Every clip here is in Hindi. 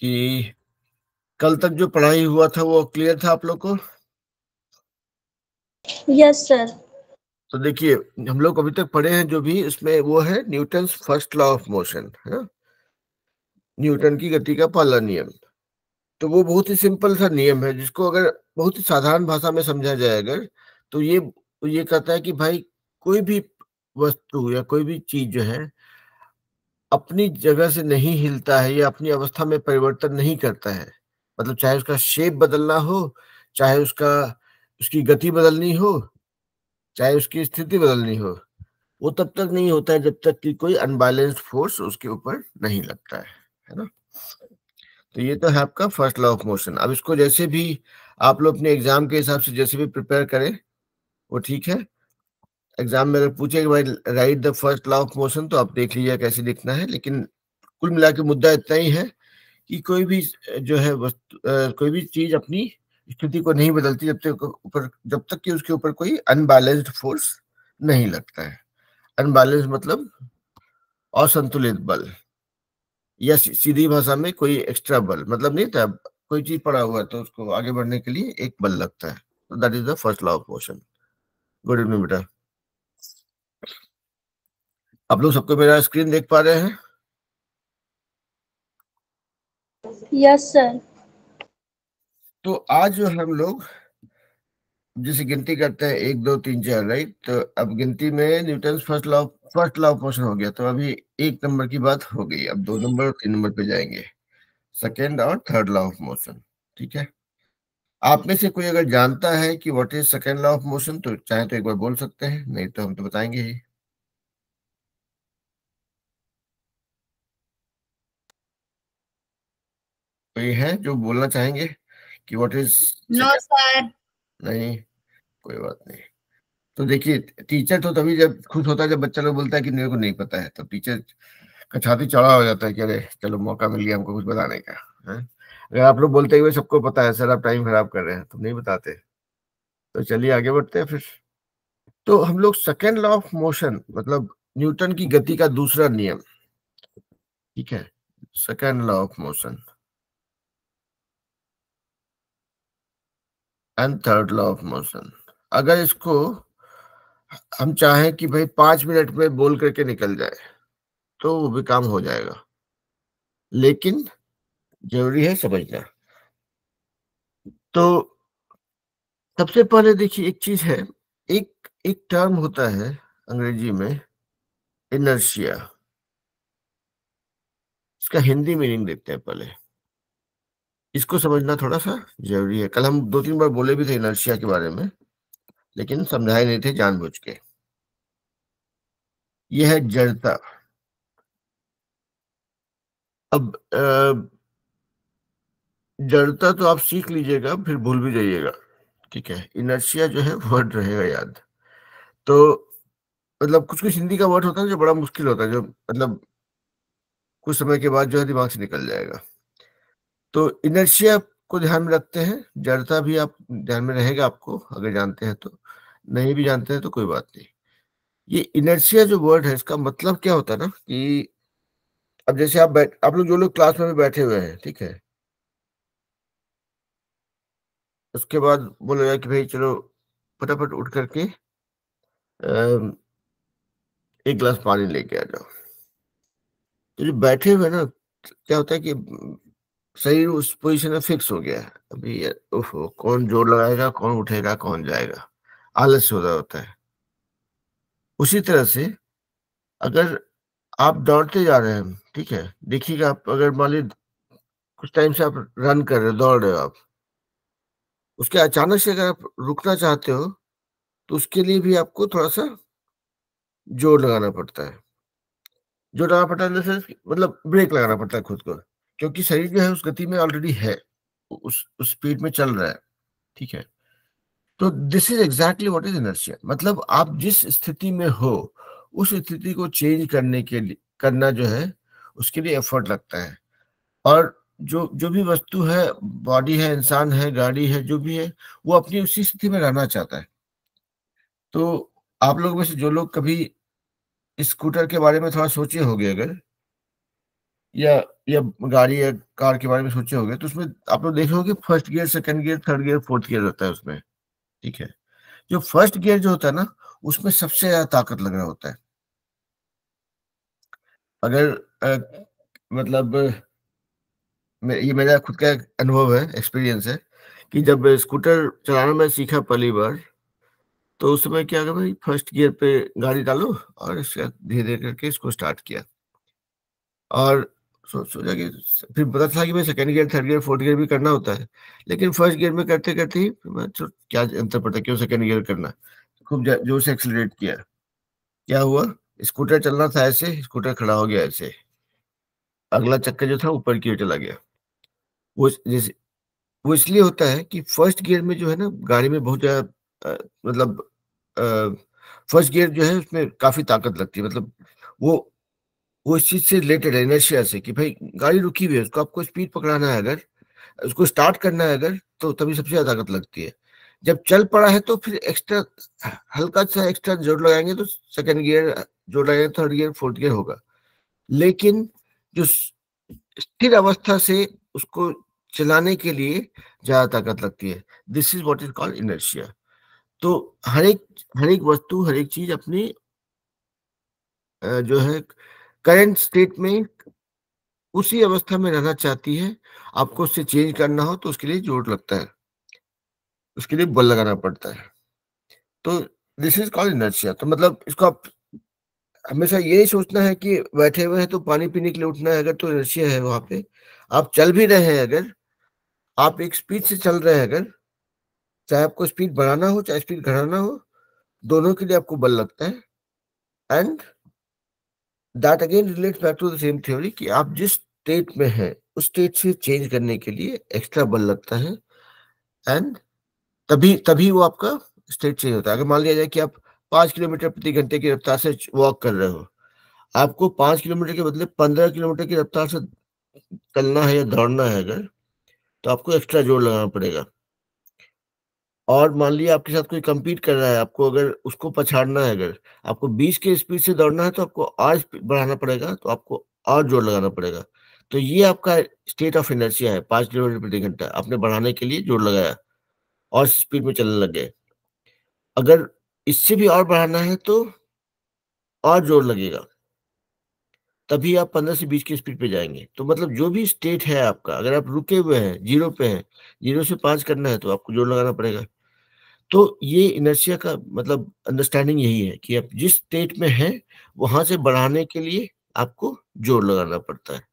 कि कल तक जो पढ़ाई हुआ था वो क्लियर था आप लोग को यस सर तो देखिए हम लोग अभी तक पढ़े हैं जो भी उसमें वो है Newton first law of motion है न्यूटन की गति का पहला नियम तो वो बहुत ही सिंपल सा नियम है जिसको अगर बहुत ही साधारण भाषा में समझा जाए अगर तो ये ये कहता है कि भाई कोई भी वस्तु या कोई भी चीज जो है अपनी जगह से नहीं हिलता है या अपनी अवस्था में परिवर्तन नहीं करता है मतलब चाहे उसका शेप बदलना हो चाहे उसका उसकी गति बदलनी हो चाहे उसकी स्थिति बदलनी हो वो तब तक नहीं होता है जब तक कि कोई अनबैलेंस्ड फोर्स उसके ऊपर नहीं लगता है है ना तो ये तो है आपका फर्स्ट लॉ ऑफ मोशन अब इसको जैसे भी आप लोग अपने एग्जाम के हिसाब से जैसे भी प्रिपेयर करें वो ठीक है एग्जाम में अगर पूछे कि भाई right the first law of motion तो आप देख लीजिए कैसे लिखना है लेकिन कुल मिला के मुद्दा इतना ही है कि कोई भी जो है वस्तु कोई भी चीज अपनी स्थिति को नहीं बदलती जब तक ऊपर जब तक कि उसके ऊपर कोई अनबैलेंस्ड फोर्स नहीं लगता है अनबैलेंस मतलब असंतुलित बल या सीधी भाषा में कोई एक्स्ट्रा बल मतलब नहीं था कोई चीज पड़ा हुआ है तो उसको आगे बढ़ने के लिए एक बल लगता है that is the first law of motion good evening बेटा आप लोग सबको मेरा स्क्रीन देख पा रहे हैं यस सर तो आज जो हम लोग जिसे गिनती करते हैं एक दो तीन चार राइट तो अब गिनती में Newton first law first law portion हो गया तो अभी एक नंबर की बात हो गई अब दो नंबर तीन नंबर पे जाएंगे सेकेंड और थर्ड लॉ ऑफ मोशन ठीक है आप में से कोई अगर जानता है कि what is second law of motion तो चाहे तो एक बार बोल सकते हैं नहीं तो हम तो बताएंगे ही कोई है जो बोलना चाहेंगे कि व्हाट इज नो सर नहीं कोई बात नहीं तो देखिए टीचर तो तभी जब खुश होता है जब बच्चा लोग बोलता है कि मेरे को नहीं पता है तो टीचर का छाती चौड़ा हो जाता है कि अरे चलो मौका मिल गया हमको कुछ बताने का है अगर आप लोग बोलते हुए सबको पता है सर आप टाइम खराब कर रहे हैं तो नहीं बताते तो चलिए आगे बढ़ते हैं फिर तो हम लोग सेकेंड लॉ ऑफ मोशन मतलब न्यूटन की गति का दूसरा नियम ठीक है second law of motion and third law of motion अगर इसको हम चाहें कि भाई पांच मिनट में बोल करके निकल जाए तो वो भी काम हो जाएगा लेकिन जरूरी है समझना तो सबसे पहले देखिए एक चीज है एक एक टर्म होता है अंग्रेजी में इनर्शिया इसका हिंदी मीनिंग देखते हैं पहले इसको समझना थोड़ा सा जरूरी है कल हम दो तीन बार बोले भी थे इनर्शिया के बारे में लेकिन समझाए नहीं थे जानबूझ के यह है जड़ता अब जड़ता तो आप सीख लीजिएगा फिर भूल भी जाइएगा ठीक है इनर्शिया जो है वर्ड रहेगा याद तो मतलब कुछ कुछ हिंदी का वर्ड होता है जो बड़ा मुश्किल होता है जो मतलब कुछ समय के बाद जो है दिमाग से निकल जाएगा तो इनर्शिया को ध्यान में रखते हैं जड़ता भी आप ध्यान में रहेगा आपको अगर जानते हैं तो नहीं भी जानते हैं तो कोई बात नहीं ये इनर्शिया जो वर्ड है इसका मतलब क्या होता है ना कि अब जैसे आप बैठ आप लोग जो लोग क्लास में भी बैठे हुए हैं ठीक है उसके बाद बोलेगा कि भाई चलो फटाफट उठ करके एक गिलास पानी लेके आ जाओ तो जो बैठे हुए ना क्या होता है कि शरीर उस पोजीशन में फिक्स हो गया है अभी ओहो कौन जोर लगाएगा कौन उठेगा कौन जाएगा आलस्य हो रहा होता है उसी तरह से अगर आप दौड़ते जा रहे हैं ठीक है देखिएगा आप अगर मान ली कुछ टाइम से आप रन कर रहे हो दौड़ रहे हो आप उसके अचानक से अगर आप रुकना चाहते हो तो उसके लिए भी आपको थोड़ा सा जोर लगाना पड़ता है जोर लगाना पड़ता है मतलब ब्रेक लगाना पड़ता है खुद को क्योंकि शरीर जो है उस गति में ऑलरेडी है उस उस स्पीड में चल रहा है ठीक है तो this is exactly what is inertia मतलब आप जिस स्थिति में हो उस स्थिति को चेंज करने के लिए करना जो है उसके लिए एफर्ट लगता है और जो जो भी वस्तु है बॉडी है इंसान है गाड़ी है जो भी है वो अपनी उसी स्थिति में रहना चाहता है तो आप लोगों में से जो लोग कभी स्कूटर के बारे में थोड़ा सोचे होंगे अगर या या गाड़ी या कार के बारे में सोचे होंगे तो उसमें आप लोग देखे होंगे first gear second gear third gear fourth gear रहता है उसमें ठीक है जो फर्स्ट गियर जो होता है ना उसमें सबसे ज्यादा ताकत लग रहा होता है अगर आ, मतलब ये मेरा खुद का अनुभव है एक्सपीरियंस है कि जब स्कूटर चलाना मैं सीखा पहली बार तो उस समय क्या भाई फर्स्ट गियर पे गाड़ी डालो और धीरे धीरे करके इसको स्टार्ट किया और सोचा कि फिर पता था कि मैं second gear third gear fourth gear भी करना होता है लेकिन फर्स्ट गियर में करते करते ही मैं क्या अंतर पड़ता क्यों सेकेंड गियर करना खूब जोर से एक्सलरेट किया क्या हुआ स्कूटर चलना था ऐसे स्कूटर खड़ा हो गया ऐसे अगला चक्कर जो था ऊपर की ओर चला गया वो जैसे वो इसलिए होता है कि फर्स्ट गियर में जो है ना गाड़ी में बहुत ज़्यादा मतलब फर्स्ट गियर जो है उसमें काफ़ी ताकत लगती है मतलब वो वो इस चीज से रिलेटेड है इनर्शिया से कि भाई गाड़ी रुकी हुई है उसको आपको स्पीड पकड़ाना है अगर उसको स्टार्ट करना है अगर तो तभी सबसे ज्यादा ताकत लगती है जब चल पड़ा है तो फिर एक्स्ट्रा हल्का सा एक्स्ट्रा जोड़ लगाएंगे तो सेकेंड गियर जोड़ लगाएंगे थर्ड गियर फोर्थ गियर होगा लेकिन जो स्थिर अवस्था से उसको चलाने के लिए ज्यादा ताकत लगती है this is what is called inertia तो हर एक हर एक वस्तु हर एक चीज अपनी जो है करंट स्टेट में उसी अवस्था में रहना चाहती है आपको उससे चेंज करना हो तो उसके लिए जोर लगता है उसके लिए बल लगाना पड़ता है तो दिस इज कॉल्ड इनर्शिया तो मतलब इसको आप हमेशा ये सोचना है कि बैठे हुए हैं तो पानी पीने के लिए उठना है अगर तो इनर्शिया है वहां पे आप चल भी रहे हैं अगर आप एक स्पीड से चल रहे हैं अगर चाहे आपको स्पीड बढ़ाना हो चाहे स्पीड घटाना हो दोनों के लिए आपको बल लगता है and that again relate back to the same theory कि आप जिस स्टेट में हैं उस स्टेट से चेंज करने के लिए एक्स्ट्रा बल लगता है एंड तभी तभी वो आपका स्टेट चेंज होता है अगर मान लिया जाए कि आप पांच किलोमीटर प्रति घंटे की रफ्तार से वॉक कर रहे हो आपको पांच किलोमीटर के बदले पंद्रह किलोमीटर की रफ्तार से चलना है या दौड़ना है अगर तो आपको एक्स्ट्रा जोर लगाना पड़ेगा और मान लिया आपके साथ कोई कम्पीट कर रहा है आपको अगर उसको पछाड़ना है अगर आपको बीस के स्पीड से दौड़ना है तो आपको स्पीड बढ़ाना पड़ेगा तो आपको और जोर लगाना पड़ेगा तो ये आपका स्टेट ऑफ एनर्जिया है पाँच किलोमीटर प्रति घंटा आपने बढ़ाने के लिए जोर लगाया और स्पीड में चलने लग गए अगर इससे भी और बढ़ाना है तो और जोर लगेगा तभी आप पंद्रह से बीस की स्पीड पे जाएंगे तो मतलब जो भी स्टेट है आपका अगर आप रुके हुए हैं जीरो पे हैं जीरो से पाँच करना है तो आपको जोर लगाना पड़ेगा तो ये इनर्शिया का मतलब अंडरस्टैंडिंग यही है कि आप जिस स्टेट में हैं वहां से बढ़ाने के लिए आपको जोर लगाना पड़ता है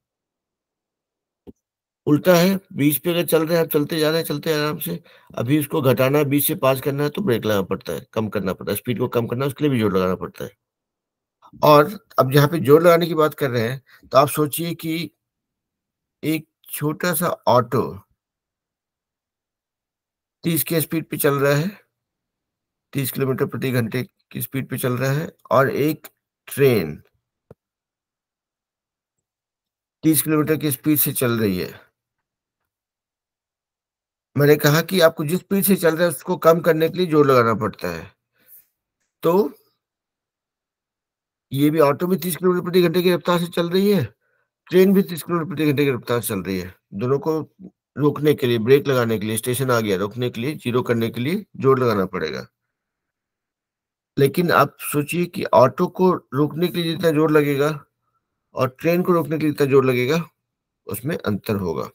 उल्टा है बीच पे अगर चल रहे हैं आप चलते जा रहे हैं चलते आराम से अभी उसको घटाना है बीच से पास करना है तो ब्रेक लगाना पड़ता है कम करना पड़ता है स्पीड को कम करना है उसके लिए भी जोर लगाना पड़ता है और अब यहाँ पे जोर लगाने की बात कर रहे हैं तो आप सोचिए कि एक छोटा सा ऑटो तीस के स्पीड पे चल रहा है तीस किलोमीटर प्रति घंटे की स्पीड पे चल रहा है और एक ट्रेन तीस किलोमीटर की स्पीड से चल रही है मैंने कहा कि आपको जिस स्पीड से चल रहा है उसको कम करने के लिए जोर लगाना पड़ता है तो ये भी ऑटो भी तीस किलोमीटर प्रति घंटे की रफ्तार से चल रही है ट्रेन भी तीस किलोमीटर प्रति घंटे की रफ्तार से चल रही है दोनों को रोकने के लिए ब्रेक लगाने के लिए स्टेशन आ गया रोकने के लिए जीरो करने के लिए जोर लगाना पड़ेगा लेकिन आप सोचिए कि ऑटो को रोकने के लिए जितना जोर लगेगा और ट्रेन को रोकने के लिए जितना जोर लगेगा उसमें अंतर होगा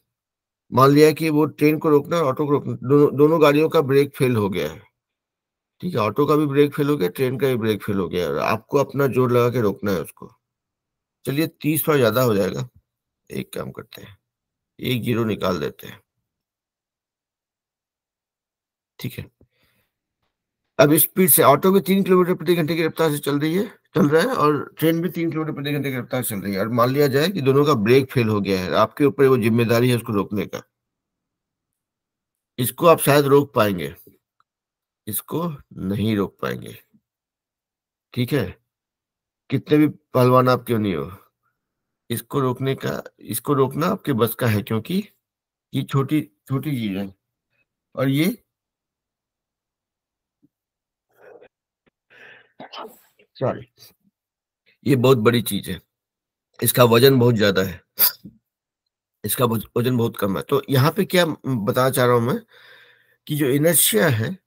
मान लिया कि वो ट्रेन को रोकना ऑटो को रोकना दोनों दोनों गाड़ियों का ब्रेक फेल हो गया है ठीक है ऑटो का भी ब्रेक फेल हो गया ट्रेन का भी ब्रेक फेल हो गया और आपको अपना जोर लगा के रोकना है उसको चलिए तीस थोड़ा ज्यादा हो जाएगा एक काम करते हैं एक जीरो निकाल देते हैं ठीक है अब स्पीड से ऑटो भी तीन किलोमीटर प्रति घंटे की रफ्तार से चल रही है चल रहा है और ट्रेन भी तीन किलोमीटर प्रति घंटे की रफ्तार से चल रही है और मान लिया जाए कि दोनों का ब्रेक फेल हो गया है आपके ऊपर वो जिम्मेदारी है उसको रोकने का इसको आप शायद रोक पाएंगे इसको नहीं रोक पाएंगे ठीक है कितने भी पहलवान आप क्यों नहीं हो इसको रोकने का इसको रोकना आपके बस का है क्योंकि ये छोटी छोटी चीज है और ये सॉरी ये बहुत बड़ी चीज है इसका वजन बहुत ज्यादा है इसका वजन बहुत कम है तो यहाँ पे क्या बताना चाह रहा हूं मैं कि जो इनर्शिया है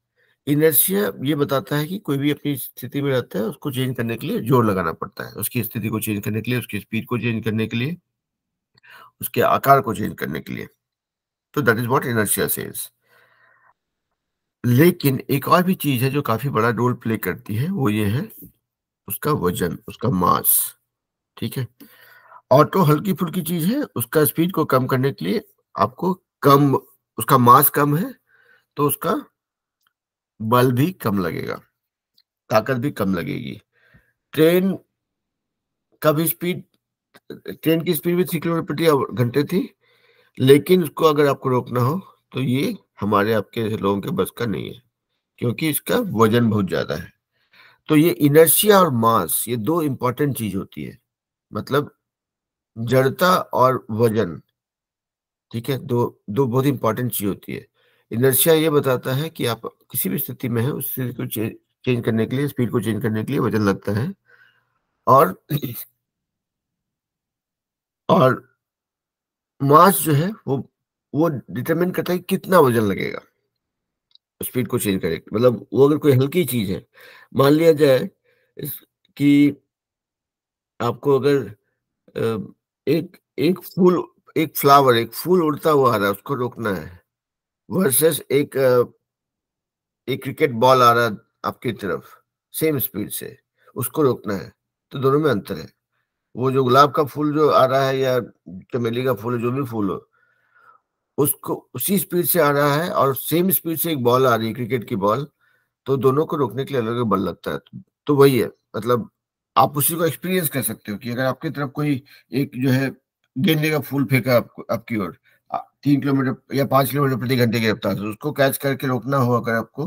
इनर्शिया ये बताता है कि कोई भी अपनी स्थिति में रहता है उसको चेंज करने के लिए जोर लगाना पड़ता है उसकी स्थिति को चेंज करने के लिए उसकी स्पीड को चेंज करने के लिए उसके आकार को चेंज करने के लिए तो that is what inertia says लेकिन एक और भी चीज है जो काफी बड़ा रोल प्ले करती है वो ये है उसका वजन उसका मास ठीक है ऑटो हल्की फुल्की चीज है उसका स्पीड को कम करने के लिए आपको कम उसका मास कम है तो उसका बल भी कम लगेगा ताकत भी कम लगेगी ट्रेन का भी स्पीड ट्रेन की स्पीड भी थ्री किलोमीटर प्रति घंटे थी लेकिन उसको अगर आपको रोकना हो तो ये हमारे आपके लोगों के बस का नहीं है क्योंकि इसका वजन बहुत ज्यादा है तो ये इनर्शिया और मास ये दो इंपॉर्टेंट चीज होती है मतलब जड़ता और वजन ठीक है दो दो बहुत इंपॉर्टेंट चीज होती है इनर्शिया ये बताता है कि आप किसी भी स्थिति में है उस स्थिति को चेंज करने के लिए स्पीड को चेंज करने के लिए वजन लगता है और और मास जो है वो वो डिटरमिन करता है कि कितना वजन लगेगा स्पीड को चेंज करे मतलब वो अगर कोई हल्की चीज है मान लिया जाए कि आपको अगर एक एक फूल एक फ्लावर एक फूल उड़ता हुआ आ रहा है उसको रोकना है वर्सेस एक एक क्रिकेट बॉल आ रहा है आपकी तरफ सेम स्पीड से उसको रोकना है तो दोनों में अंतर है वो जो गुलाब का फूल जो आ रहा है या चमेली का फूल जो भी फूल हो उसको उसी स्पीड से आ रहा है और सेम स्पीड से एक बॉल आ रही है क्रिकेट की बॉल तो दोनों को रोकने के लिए अलग बल लगता है तो वही है मतलब आप उसी को एक्सपीरियंस कर सकते हो कि अगर आपकी तरफ कोई एक जो है गेंदे का फूल फेंका आपको आपकी ओर तीन किलोमीटर या पांच किलोमीटर प्रति घंटे की रफ्तार से उसको कैच करके रोकना हो अगर आपको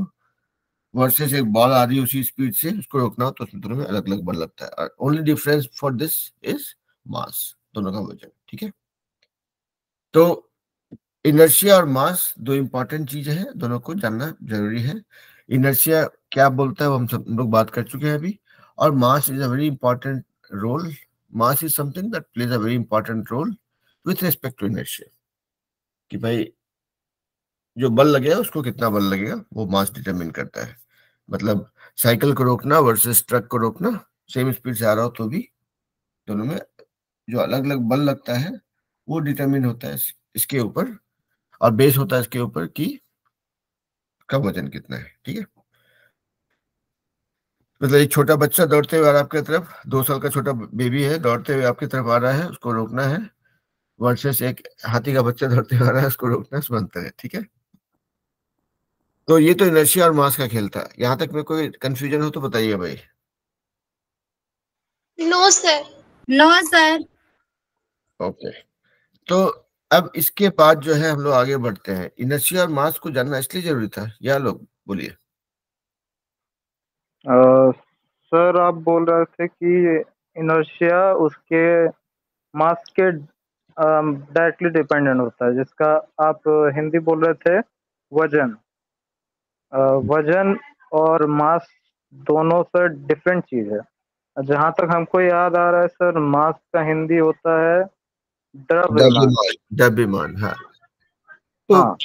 वर्सेस एक बॉल आ रही है उसी स्पीड से उसको रोकना हो तो उसमें दोनों में अलग अलग बल लगता है only difference for this is mass दोनों का वजन ठीक है तो इनर्शिया और मास दो इंपॉर्टेंट चीजें हैं दोनों को जानना जरूरी है इनर्शिया क्या बोलता है वो हम सब लोग बात कर चुके हैं अभी और mass is a very important role mass is something that plays a very important role with respect to inertia कि भाई जो बल लगेगा उसको कितना बल लगेगा वो मास डिटरमिन करता है मतलब साइकिल को रोकना वर्सेस ट्रक को रोकना सेम स्पीड से आ रहा हो तो भी दोनों में जो अलग अलग बल लगता है वो डिटरमिन होता है इसके ऊपर और बेस होता है इसके ऊपर कि कम वजन कितना है ठीक है मतलब एक छोटा बच्चा दौड़ते हुए आपके तरफ दो साल का छोटा बेबी है दौड़ते हुए आपकी तरफ आ रहा है उसको रोकना है वर्सेस एक हाथी का बच्चा दौड़ते हुए आ रहा है उसको रोकना है बनता है ठीक है तो ये तो इनर्शिया और मास का खेल था यहाँ तक में कोई कंफ्यूजन हो तो बताइए भाई no sir no sir okay तो अब इसके बाद जो है हम लोग आगे बढ़ते हैं इनर्शिया और मास को जानना इसलिए जरूरी था या लोग बोलिए सर आप बोल रहे थे कि इनर्शिया उसके मास के डायरेक्टली डिपेंडेंट होता है जिसका आप हिंदी बोल रहे थे वजन वजन और मास दोनों सर डिफरेंट चीज़ है जहाँ तक हमको याद आ रहा है सर मास का हिंदी होता है द्रव्यमान हाँ तो हाँ।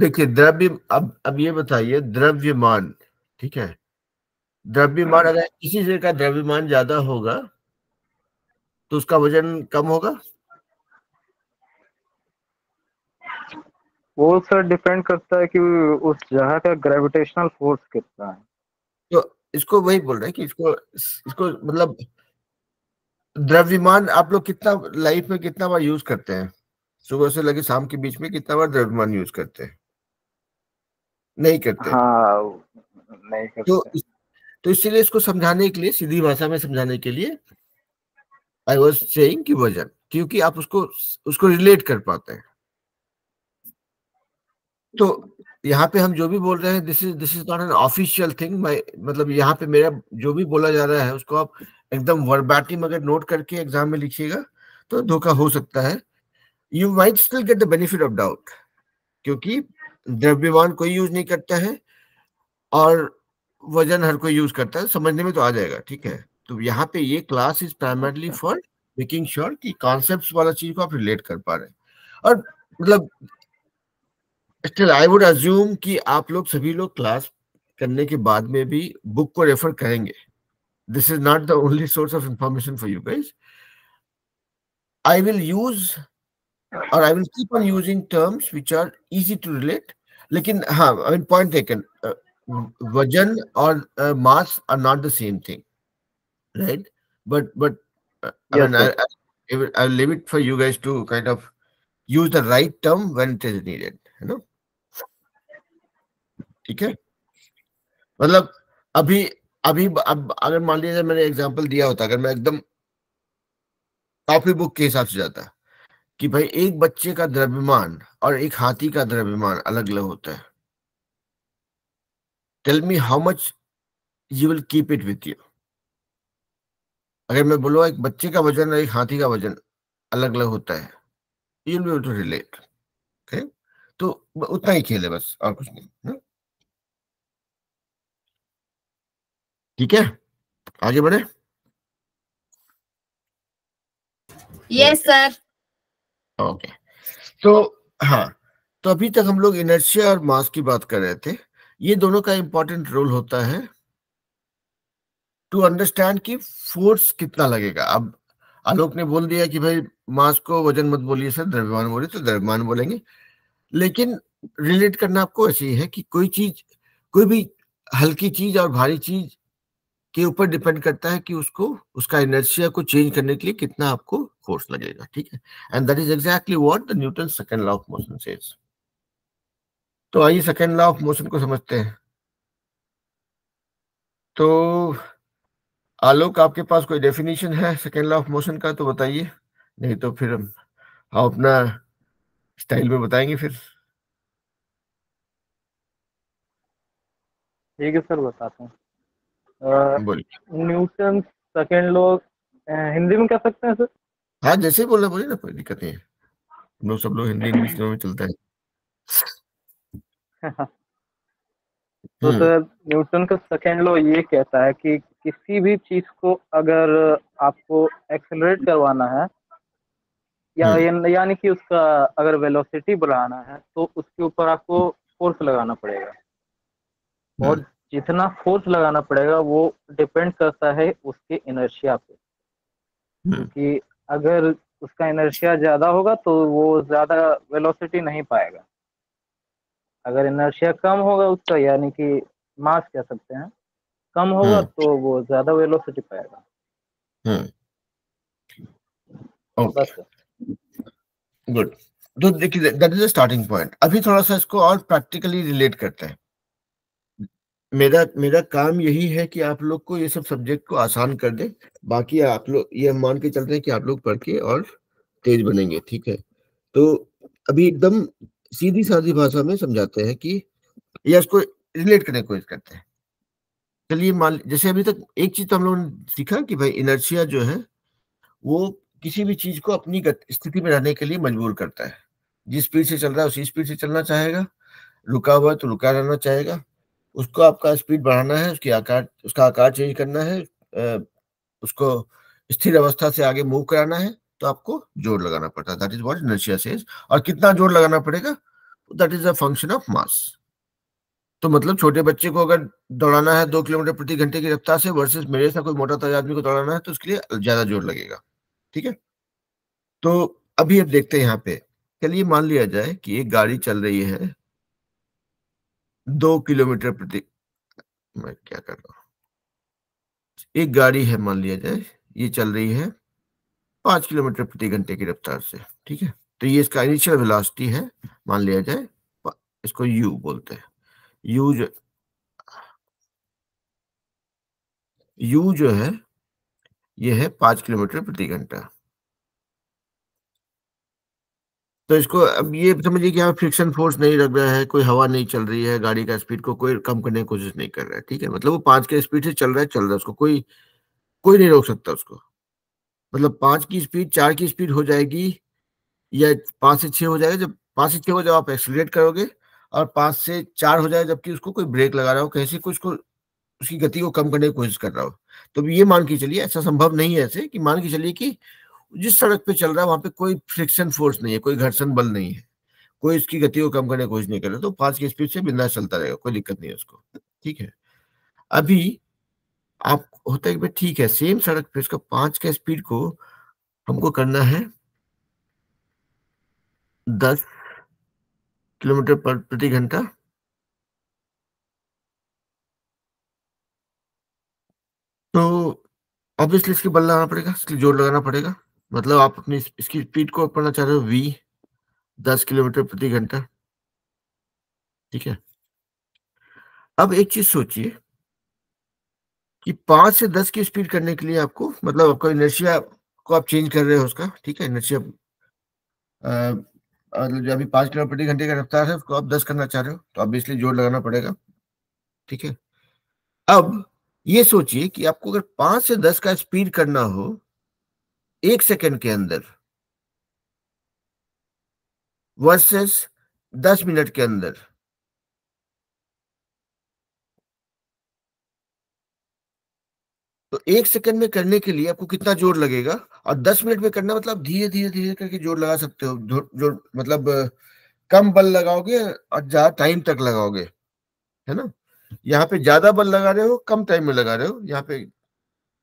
देखिए द्रव्य अब अब ये बताइए द्रव्यमान ठीक है द्रव्यमान अगर किसी से का द्रव्यमान ज्यादा होगा तो उसका वजन कम होगा वो सर डिपेंड करता है कि उस जगह का ग्रेविटेशनल फोर्स कितना है तो इसको वही बोल रहे हैं कि इसको इसको मतलब द्रव्यमान आप लोग कितना लाइफ में कितना बार यूज करते हैं सुबह से लगे शाम के बीच में कितना बार द्रव्यमान यूज करते हैं नहीं करते हाँ, नहीं तो करते तो इस, तो इसलिए इसको समझाने के लिए सीधी भाषा में समझाने के लिए आई वॉज से वजन क्योंकि आप उसको उसको रिलेट कर पाते हैं तो यहाँ पे हम जो भी बोल रहे हैं this is this is not an official thing मतलब यहाँ पे मेरा जो भी बोला जा रहा है उसको आप एकदम वर्बाटिम अगर नोट करके एग्जाम में लिखिएगा तो धोखा हो सकता है you might still get the benefit of doubt क्योंकि द्रव्यमान कोई यूज नहीं करता है और वजन हर कोई यूज करता है समझने में तो आ जाएगा ठीक है तो यहाँ पे ये class is primarily for making sure कि कॉन्सेप्ट वाला चीज को आप रिलेट कर पा रहे हैं और मतलब स्टिल आई वुड अज्यूम कि आप लोग सभी लोग क्लास करने के बाद में भी बुक को रेफर करेंगे this is not the only source of information for you guys. I will use or I will keep on using terms which are easy to relate. Like in, I mean, point taken, uh, vajan or uh, mass are not the same thing, right? But, but uh, yeah, I mean, I, I, I'll leave it for you guys to kind of use the right term when it is needed, you know? ठीक है मतलब अभी अभी अब अगर मान लीजिए मैंने एग्जाम्पल दिया होता अगर मैं एकदम कॉपी बुक के हिसाब से जाता कि भाई एक बच्चे का द्रव्यमान और एक हाथी का द्रव्यमान अलग अलग होता है tell me how much you will keep it with you अगर मैं बोलूँ एक बच्चे का वजन और एक हाथी का वजन अलग अलग होता है you will be to relate okay तो उतना ही खेल है बस और कुछ नहीं है? ठीक है आगे बढ़े यस सर ओके तो हाँ तो अभी तक हम लोग इनर्शिया और मास की बात कर रहे थे ये दोनों का इंपॉर्टेंट रोल होता है टू अंडरस्टैंड कि फोर्स कितना लगेगा अब आलोक ने बोल दिया कि भाई मास को वजन मत बोलिए सर द्रव्यमान बोलिए तो द्रव्यमान बोलेंगे लेकिन रिलेट करना आपको ऐसे ही है कि कोई चीज कोई भी हल्की चीज और भारी चीज के ऊपर डिपेंड करता है कि उसको उसका इनर्शिया को चेंज करने के लिए कितना आपको फोर्स लगेगा ठीक है and that is exactly what the Newton second law of motion says तो आइए सेकंड लॉ ऑफ मोशन को समझते हैं तो आलोक आपके पास कोई डेफिनेशन है सेकेंड लॉ ऑफ मोशन का तो बताइए नहीं तो फिर हम हाँ अपना स्टाइल में बताएंगे फिर ठीक है सर बताता हूँ न्यूटन सेकेंड लॉ हिंदी में कह सकते हैं सर हाँ जैसे बोले बोले ना कोई दिक्कत नहीं है हम लोग सब लोग हिंदी इंग्लिश में चलता है तो हम्म। सर न्यूटन का सेकेंड लॉ ये कहता है कि किसी भी चीज को अगर आपको एक्सेलरेट करवाना है या हम्म। यानी कि उसका अगर वेलोसिटी बढ़ाना है तो उसके ऊपर आपको फोर्स लगाना पड़ेगा और हम्म। जितना फोर्स लगाना पड़ेगा वो डिपेंड करता है उसके इनर्शिया पे हम्म। कि अगर उसका इनर्शिया ज्यादा होगा तो वो ज्यादा वेलोसिटी नहीं पाएगा अगर इनर्शिया कम होगा उसका यानी कि मास कह सकते हैं कम होगा हम्म। तो वो ज्यादा वेलोसिटी पाएगा गुड हम्म। तो, तो देखिए that is the starting point अभी थोड़ा सा इसको और प्रैक्टिकली रिलेट करते हैं मेरा मेरा काम यही है कि आप लोग को ये सब सब्जेक्ट को आसान कर दे बाकी आप लोग ये मान के चलते हैं कि आप लोग पढ़ के और तेज बनेंगे ठीक है तो अभी एकदम सीधी साधी भाषा में समझाते हैं कि या इसको रिलेट करने की कोशिश करते हैं चलिए मान जैसे अभी तक एक चीज तो हम लोगों ने सीखा कि भाई इनर्शिया जो है वो किसी भी चीज को अपनी स्थिति में रहने के लिए मजबूर करता है जिस स्पीड से चल रहा है उसी स्पीड से चलना चाहेगा रुका हुआ तो रुका रहना चाहेगा उसको आपका स्पीड बढ़ाना है उसकी आकार उसका आकार चेंज करना है उसको स्थिर अवस्था से आगे मूव कराना है तो आपको जोर लगाना पड़ता है that is what inertia says और कितना जोर लगाना पड़ेगा that is a function of mass तो मतलब छोटे बच्चे को अगर दौड़ाना है दो किलोमीटर प्रति घंटे की रफ्तार से वर्सेस मेरे साथ कोई मोटा ताजा आदमी को दौड़ाना है तो उसके लिए ज्यादा जोर लगेगा ठीक है तो अभी अब देखते हैं यहाँ पे चलिए मान लिया जाए कि एक गाड़ी चल रही है दो किलोमीटर प्रति मैं क्या कर रहा हूं एक गाड़ी है मान लिया जाए ये चल रही है पांच किलोमीटर प्रति घंटे की रफ्तार से ठीक है तो ये इसका इनिशियल वेलोसिटी है मान लिया जाए इसको यू बोलते हैं यू जो यू जो है ये है पांच किलोमीटर प्रति घंटा तो इसको अब ये समझिए कि यहाँ फ्रिक्शन फोर्स नहीं लग रहा है कोई हवा नहीं चल रही है गाड़ी का स्पीड को कोई कम करने की कोशिश नहीं कर रहा है ठीक है मतलब वो पांच के स्पीड से चल रहा है चल रहा है उसको कोई कोई नहीं रोक सकता उसको मतलब पांच की स्पीड चार की स्पीड हो जाएगी या पांच से छह हो जाएगा जब पांच से छह हो जब आप एक्सलेट करोगे और पांच से चार हो जाए जबकि उसको कोई ब्रेक लगा रहा हो कैसे कुछ को उसकी गति को कम करने की कोशिश कर रहा हो तो ये मान के चलिए ऐसा संभव नहीं है ऐसे कि मान के चलिए कि जिस सड़क पे चल रहा है वहां पे कोई फ्रिक्शन फोर्स नहीं है कोई घर्षण बल नहीं है कोई इसकी गति को कम करने की कोशिश नहीं कर रहा तो पांच की स्पीड से बिंदा चलता रहेगा कोई दिक्कत नहीं है उसको ठीक है अभी आप होता है ठीक है सेम सड़क पे उसका पांच के स्पीड को हमको करना है दस किलोमीटर पर प्रति घंटा तो ऑब्वियसली इसके बल लगाना पड़ेगा इसके जोर लगाना पड़ेगा मतलब आप अपनी इसकी स्पीड को पढ़ना चाह रहे हो वी दस किलोमीटर प्रति घंटा ठीक है अब एक चीज सोचिए कि पांच से दस की स्पीड करने के लिए आपको मतलब आपका इनर्शिया को आप चेंज कर रहे हो उसका ठीक है इनर्शिया मतलब जो अभी पांच किलोमीटर प्रति घंटे का रफ्तार है उसको आप दस करना चाह रहे हो तो ऑब्वियसली जोर लगाना पड़ेगा ठीक है अब ये सोचिए कि आपको अगर पांच से दस का स्पीड करना हो एक सेकंड के अंदर वर्सेस दस मिनट के अंदर तो एक सेकंड में करने के लिए आपको कितना जोर लगेगा और दस मिनट में करना मतलब धीरे धीरे धीरे करके जोर लगा सकते हो जोर मतलब कम बल लगाओगे और ज्यादा टाइम तक लगाओगे है ना यहाँ पे ज्यादा बल लगा रहे हो कम टाइम में लगा रहे हो यहाँ पे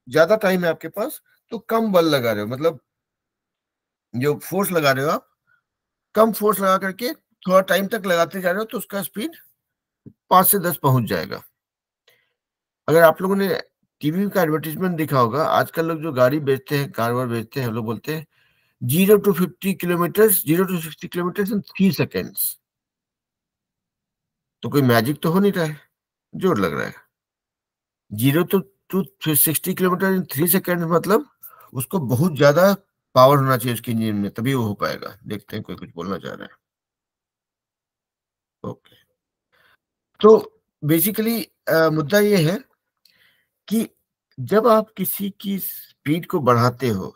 ज्यादा टाइम है आपके पास तो कम बल लगा रहे हो मतलब जो फोर्स लगा रहे हो आप कम फोर्स लगा करके थोड़ा टाइम तक लगाते जा रहे हो तो उसका स्पीड पांच से दस पहुंच जाएगा अगर आप लोगों ने टीवी का एडवर्टीजमेंट देखा होगा आजकल लोग जो गाड़ी बेचते हैं कार वार बेचते हैं लोग बोलते हैं zero to fifty kilometre zero to sixty kilometre in three seconds तो कोई मैजिक तो हो नहीं रहा है जोर लग रहा है zero to to sixty kilometre in three second मतलब उसको बहुत ज्यादा पावर होना चाहिए उसके इंजन में तभी वो हो पाएगा देखते हैं कोई कुछ बोलना चाह रहे हैं ओके तो बेसिकली आ, मुद्दा ये है कि जब आप किसी की स्पीड को बढ़ाते हो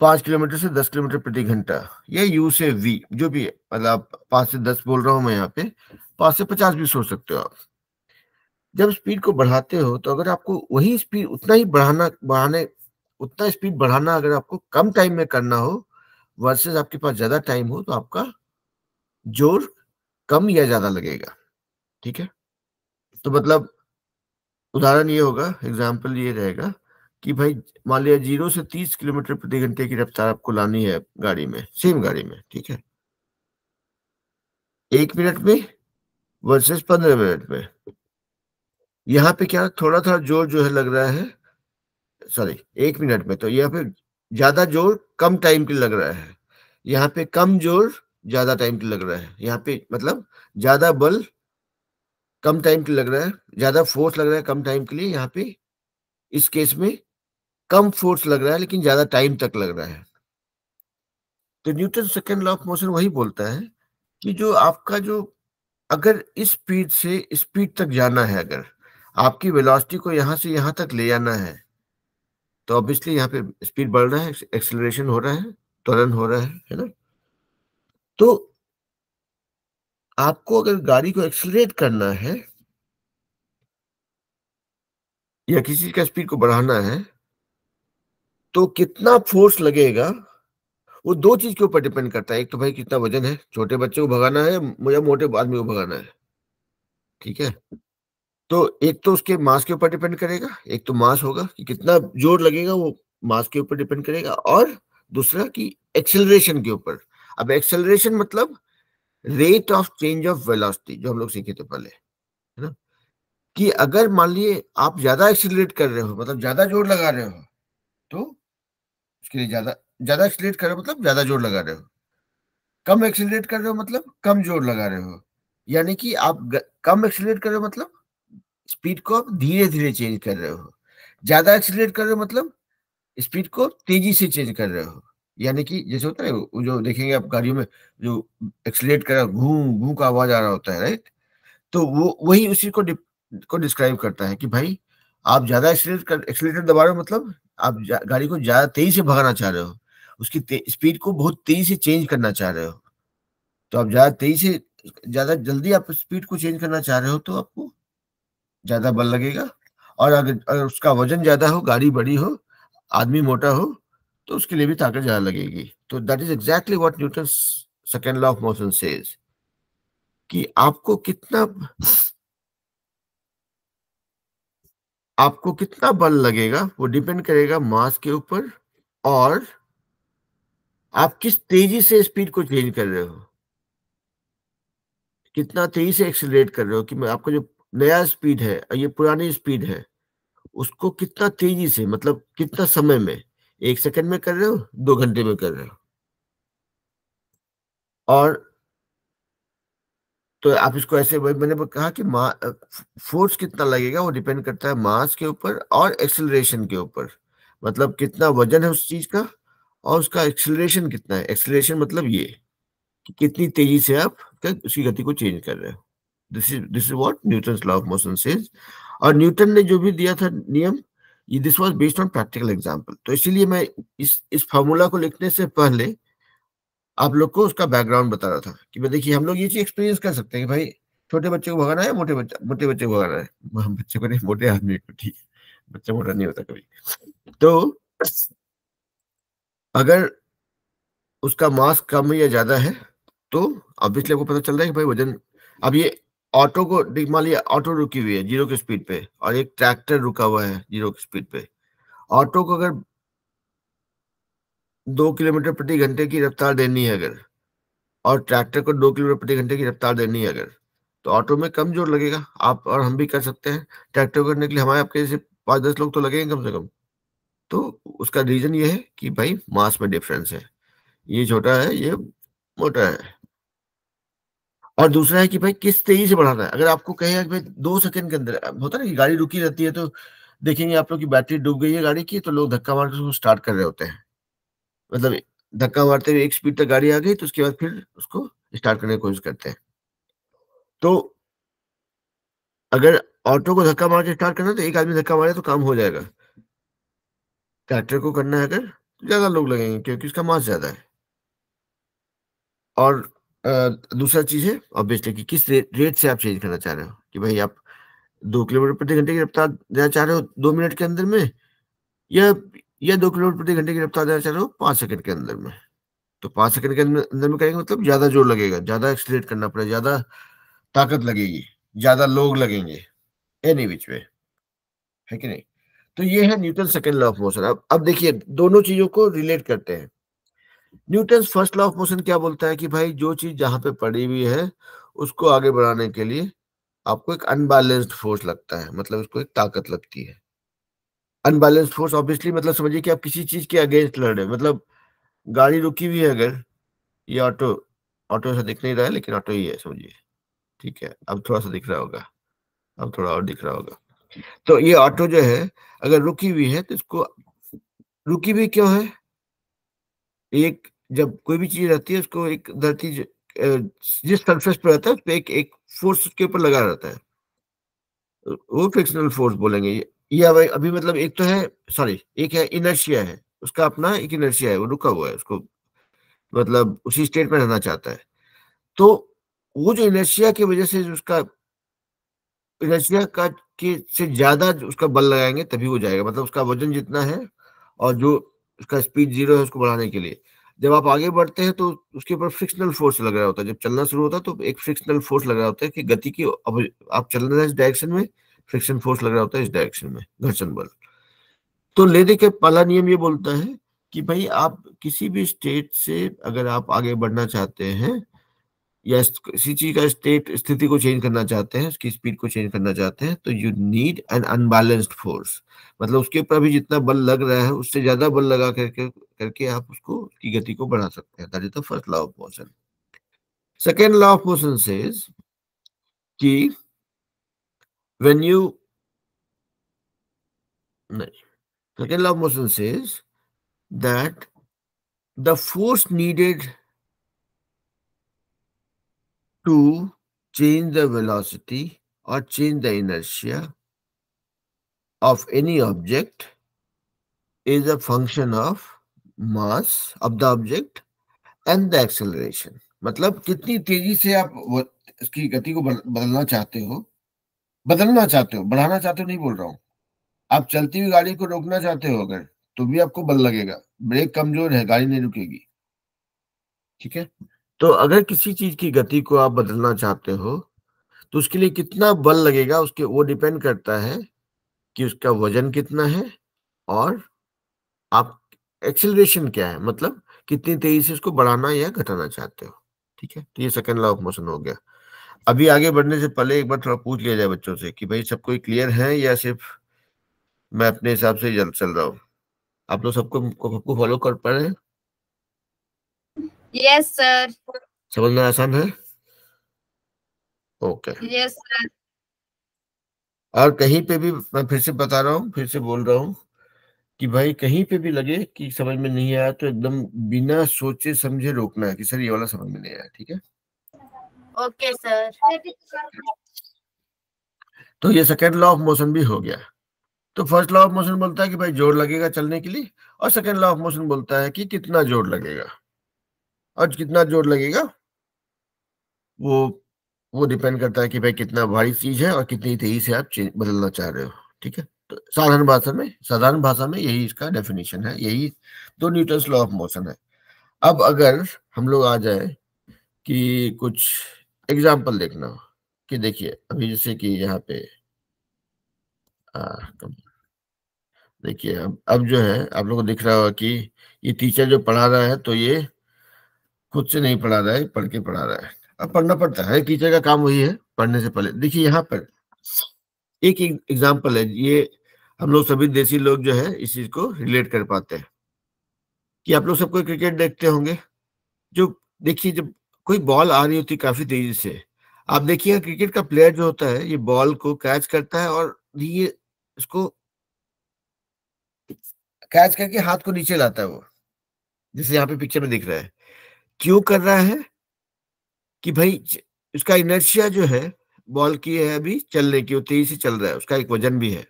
पांच किलोमीटर से दस किलोमीटर प्रति घंटा या यू से वी जो भी मतलब पांच से दस बोल रहा हूं मैं यहाँ पे पांच से पचास भी सोच सकते हो आप जब स्पीड को बढ़ाते हो तो अगर आपको वही स्पीड उतना ही बढ़ाना बढ़ाने उतना स्पीड बढ़ाना अगर आपको कम टाइम में करना हो वर्सेस आपके पास ज्यादा टाइम हो तो आपका जोर कम या ज्यादा लगेगा ठीक है तो मतलब उदाहरण ये होगा एग्जाम्पल ये रहेगा कि भाई मान लिया जीरो से तीस किलोमीटर प्रति घंटे की रफ्तार आपको लानी है गाड़ी में सेम गाड़ी में ठीक है एक मिनट में वर्सेस पंद्रह मिनट में यहाँ पे क्या थोड़ा थोड़ा जोर जो है लग रहा है सॉरी एक मिनट में तो यहाँ पे ज्यादा जोर कम टाइम के लग रहा है यहाँ पे कम जोर ज्यादा टाइम के लग रहा है यहाँ पे मतलब ज्यादा बल कम टाइम के लग रहा है ज्यादा फोर्स लग रहा है कम टाइम के लिए यहाँ पे इस केस में कम फोर्स लग रहा है लेकिन ज्यादा टाइम तक लग रहा है तो Newton second law of motion वही बोलता है कि जो आपका जो अगर इस स्पीड से स्पीड तक जाना है अगर आपकी वेलोसिटी को यहां से यहां तक ले जाना है तो ऑब्वियसली यहाँ पे स्पीड बढ़ रहा है एक्सेलरेशन हो रहा है त्वरण हो रहा है है ना तो आपको अगर गाड़ी को एक्सेलरेट करना है या किसी का स्पीड को बढ़ाना है तो कितना फोर्स लगेगा वो दो चीज के ऊपर डिपेंड करता है एक तो भाई कितना वजन है छोटे बच्चे को भगाना है या मोटे आदमी को भगाना है ठीक है तो एक तो उसके मास के ऊपर डिपेंड करेगा एक तो मास होगा कि कितना जोर लगेगा वो मास के ऊपर डिपेंड करेगा और दूसरा कि एक्सेलरेशन के ऊपर अब एक्सेलरेशन मतलब rate of change of velocity जो हम लोग सीखे थे पहले है ना कि अगर मान लिए आप ज्यादा एक्सेलरेट कर रहे हो मतलब ज्यादा जोर लगा रहे हो तो उसके लिए ज्यादा ज्यादा एक्सेलरेट कर रहे हो मतलब ज्यादा जोर लगा रहे हो कम एक्सेलरेट कर रहे हो मतलब कम जोर लगा रहे हो यानी कि आप कम एक्सेलरेट कर रहे हो मतलब स्पीड को आप धीरे धीरे चेंज कर रहे हो ज्यादा एक्सीट कर रहे हो मतलब स्पीड को तेजी से चेंज कर रहे हो यानी कि जैसे होता है वो जो देखेंगे आप गाड़ियों में जो एक्सीट कर घू घू का आवाज आ रहा होता है राइट तो वो वही उसी को को डिस्क्राइब करता है कि भाई आप ज्यादा एक्सीटर कर दबा रहे हो मतलब आप गाड़ी को ज्यादा तेजी से भगाना चाह रहे हो उसकी स्पीड को बहुत तेजी से चेंज करना चाह रहे हो तो आप ज्यादा तेजी से ज्यादा जल्दी आप स्पीड को चेंज करना चाह रहे हो तो आपको ज्यादा बल लगेगा और अगर, अगर उसका वजन ज्यादा हो गाड़ी बड़ी हो आदमी मोटा हो तो उसके लिए भी ताकत ज्यादा लगेगी तो that is exactly what Newton second law of motion says कि आपको कितना आपको कितना बल लगेगा वो डिपेंड करेगा मास के ऊपर और आप किस तेजी से स्पीड को चेंज कर रहे हो कितना तेजी से एक्सीट कर रहे हो कि मैं आपका जो नया स्पीड है ये पुरानी स्पीड है उसको कितना तेजी से मतलब कितना समय में एक सेकंड में कर रहे हो दो घंटे में कर रहे हो और तो आप इसको ऐसे मैंने कहा कि फोर्स कितना लगेगा वो डिपेंड करता है मास के ऊपर और एक्सिलेशन के ऊपर मतलब कितना वजन है उस चीज का और उसका एक्सिलेशन कितना है एक्सिलेशन मतलब ये कि कितनी तेजी से आप उसकी गति को चेंज कर रहे हो this is this is what Newton law of motion says और न्यूटन ने जो भी दिया था नियम ये this was based on practical example तो इसीलिए मैं इस इस फॉर्मूला को लिखने से पहले आप लोग को उसका बैकग्राउंड बता रहा था कि भाई देखिए हम लोग ये चीज एक्सपीरियंस कर सकते हैं कि भाई छोटे बच्चे को भगाना है मोटे बच्चे मोटे बच्चे को भगाना है बच्चे को नहीं मोटे आदमी को ठीक है बच्चा मोटा नहीं होता कभी तो अगर उसका मास कम या ज्यादा है तो ऑब्वियसली आपको पता चल रहा है कि भाई वजन अब ये ऑटो को मान लिया ऑटो रुकी हुई है जीरो की स्पीड पे और एक ट्रैक्टर रुका हुआ है जीरो की स्पीड पे ऑटो को अगर दो किलोमीटर प्रति घंटे की रफ्तार देनी है अगर और ट्रैक्टर को दो किलोमीटर प्रति घंटे की रफ्तार देनी है अगर तो ऑटो में कम जोर लगेगा आप और हम भी कर सकते हैं ट्रैक्टर करने के लिए हमारे आपके जैसे पांच दस लोग तो लगेंगे कम से कम तो उसका रीजन ये है कि भाई मास में डिफरेंस है ये छोटा है ये मोटा है और दूसरा है कि भाई किस तेजी से बढ़ाना है अगर आपको कहे कि भाई दो सेकंड के अंदर होता है ना कि गाड़ी रुकी रहती है तो देखेंगे आप लोग की बैटरी डूब गई है गाड़ी की तो लोग धक्का मार उसको स्टार्ट कर रहे होते हैं मतलब धक्का मारते हुए एक स्पीड तक गाड़ी आ गई तो उसके बाद फिर उसको स्टार्ट करने की कोशिश करते हैं तो अगर ऑटो को धक्का मार के स्टार्ट करना तो एक आदमी धक्का मारे तो काम हो जाएगा ट्रैक्टर को करना है अगर तो ज्यादा लोग लगेंगे क्योंकि उसका मास ज्यादा है और दूसरा चीज है ऑब्वियसली कि किस रे, रेट से आप चेंज करना चाह रहे हो कि भाई आप दो किलोमीटर प्रति घंटे की रफ्तार देना चाह रहे हो दो मिनट के अंदर में या या दो किलोमीटर प्रति घंटे की रफ्तार देना चाह रहे हो पांच सेकंड के अंदर में तो पांच सेकंड के अंदर में करेंगे मतलब ज्यादा जोर लगेगा ज्यादा एक्सलेट करना पड़ेगा ज्यादा ताकत लगेगी ज्यादा लोग लगेंगे एनी विच में है कि नहीं तो ये है Newton second law of motion अब अब देखिए दोनों चीजों को रिलेट करते हैं Newton first law of motion क्या बोलता है कि भाई जो चीज जहां पे पड़ी हुई है उसको आगे बढ़ाने के लिए आपको एक अनबैलेंस्ड फोर्स लगता है मतलब उसको एक ताकत लगती है अनबैलेंस्ड फोर्स ऑब्वियसली मतलब समझिए कि आप किसी चीज के अगेंस्ट लड़ रहे मतलब गाड़ी रुकी हुई है अगर ये ऑटो ऑटो ऐसा दिख नहीं रहा है लेकिन ऑटो ही है समझिए ठीक है अब थोड़ा सा दिख रहा होगा अब थोड़ा और दिख रहा होगा तो ये ऑटो जो है अगर रुकी हुई है तो इसको रुकी हुई क्यों है एक जब कोई भी चीज रहती है उसको एक धरती जिस सरफेस पर रहता है उस पर एक एक फोर्स उसके ऊपर लगा रहता है वो फ्रिक्शनल फोर्स बोलेंगे ये अभी मतलब एक तो है सॉरी एक है इनर्शिया है उसका अपना एक इनर्शिया है वो रुका हुआ है उसको मतलब उसी स्टेट में रहना चाहता है तो वो जो इनर्शिया की वजह से उसका इनर्शिया का के से ज्यादा उसका बल लगाएंगे तभी वो जाएगा मतलब उसका वजन जितना है और जो उसका स्पीड जीरो है उसको बढ़ाने के लिए जब आप आगे बढ़ते हैं तो उसके ऊपर फ्रिक्शनल फोर्स लग रहा होता है जब चलना शुरू होता है तो एक फ्रिक्शनल फोर्स लग रहा होता है कि गति की अब आप चल रहे हैं इस डायरेक्शन में फ्रिक्शन फोर्स लग रहा होता है इस डायरेक्शन में घर्षण बल तो ले के पहला नियम ये बोलता है कि भाई आप किसी भी स्टेट से अगर आप आगे बढ़ना चाहते हैं या किसी चीज का स्टेट स्थिति को चेंज करना चाहते हैं उसकी स्पीड को चेंज करना चाहते हैं तो you need an unbalanced force मतलब उसके ऊपर भी जितना बल लग रहा है उससे ज्यादा बल लगा करके करके आप उसको की गति को बढ़ा सकते हैं that is the first law of motion second law of motion says कि यू नहीं second law of motion says that the force needed to change the velocity or change the inertia of any object is a function of mass of the object and the acceleration. मतलब कितनी तेजी से आप इसकी गति को बदलना चाहते हो बदलना चाहते हो बढ़ाना चाहते हो नहीं बोल रहा हूं आप चलती हुई गाड़ी को रोकना चाहते हो अगर तो भी आपको बल लगेगा ब्रेक कमजोर है गाड़ी नहीं रुकेगी ठीक है तो अगर किसी चीज की गति को आप बदलना चाहते हो तो उसके लिए कितना बल लगेगा उसके वो डिपेंड करता है कि उसका वजन कितना है और आप एक्सिलेशन क्या है मतलब कितनी तेजी से उसको बढ़ाना या घटाना चाहते हो ठीक है तो ये सेकेंड लॉ ऑफ मोशन हो गया अभी आगे बढ़ने से पहले एक बार थोड़ा पूछ लिया जाए बच्चों से कि भाई सब कोई क्लियर है या सिर्फ मैं अपने हिसाब से चल रहा हूँ आप लोग सबको सबको फॉलो कर पा रहे हैं यस सर समझना आसान है ओके यस सर और कहीं पे भी मैं फिर से बता रहा हूँ फिर से बोल रहा हूँ कि भाई कहीं पे भी लगे कि समझ में नहीं आया तो एकदम बिना सोचे समझे रोकना है कि सर ये वाला समझ में नहीं आया ठीक है ओके सर तो ये सेकेंड लॉ ऑफ मोशन भी हो गया तो फर्स्ट लॉ ऑफ मोशन बोलता है कि भाई जोर लगेगा चलने के लिए और सेकेंड लॉ ऑफ मोशन बोलता है कि कितना जोर लगेगा आज कितना जोर लगेगा वो वो डिपेंड करता है कि भाई कितना भारी चीज है और कितनी तेजी से आप बदलना चाह रहे हो ठीक है तो साधारण भाषा में साधारण भाषा में यही इसका डेफिनेशन है यही दो न्यूटन लॉ ऑफ मोशन है अब अगर हम लोग आ जाए कि कुछ एग्जाम्पल देखना कि देखिए अभी जैसे कि यहाँ पे देखिए अब अब जो है आप लोगों को दिख रहा होगा कि ये टीचर जो पढ़ा रहा है तो ये खुद से नहीं पढ़ा रहा है पढ़ के पढ़ा रहा है अब पढ़ना पड़ता है टीचर का काम वही है पढ़ने से पहले देखिए यहाँ पर एक एग्जाम्पल है ये हम लोग सभी देसी लोग जो है इस चीज को रिलेट कर पाते हैं कि आप लोग सबको क्रिकेट देखते होंगे जो देखिए जब कोई बॉल आ रही होती है काफी तेजी से आप देखिए क्रिकेट का प्लेयर जो होता है ये बॉल को कैच करता है और ये इसको कैच करके हाथ को नीचे लाता है वो जैसे यहाँ पे पिक्चर में दिख रहा है क्यों कर रहा है कि भाई उसका इनर्शिया जो है बॉल की है अभी चलने की वो तेजी से चल रहा है उसका एक वजन भी है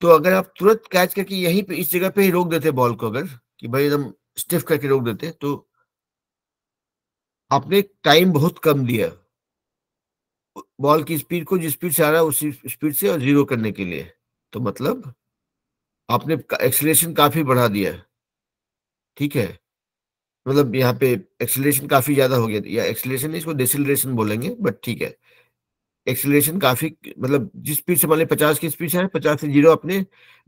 तो अगर आप तुरंत कैच करके यहीं पे इस जगह पे ही रोक देते बॉल को अगर कि भाई एकदम स्टिफ करके रोक देते तो आपने टाइम बहुत कम दिया बॉल की स्पीड को जिस स्पीड से आ रहा है उसी स्पीड से और जीरो करने के लिए तो मतलब आपने एक्सलेशन काफी बढ़ा दिया ठीक है मतलब यहाँ पे एक्सेलरेशन काफी ज्यादा हो गया या एक्सेलरेशन नहीं इसको डिसलेशन बोलेंगे बट ठीक है एक्सेलरेशन काफी मतलब जिस स्पीड से मान ली पचास की स्पीड है पचास से जीरो अपने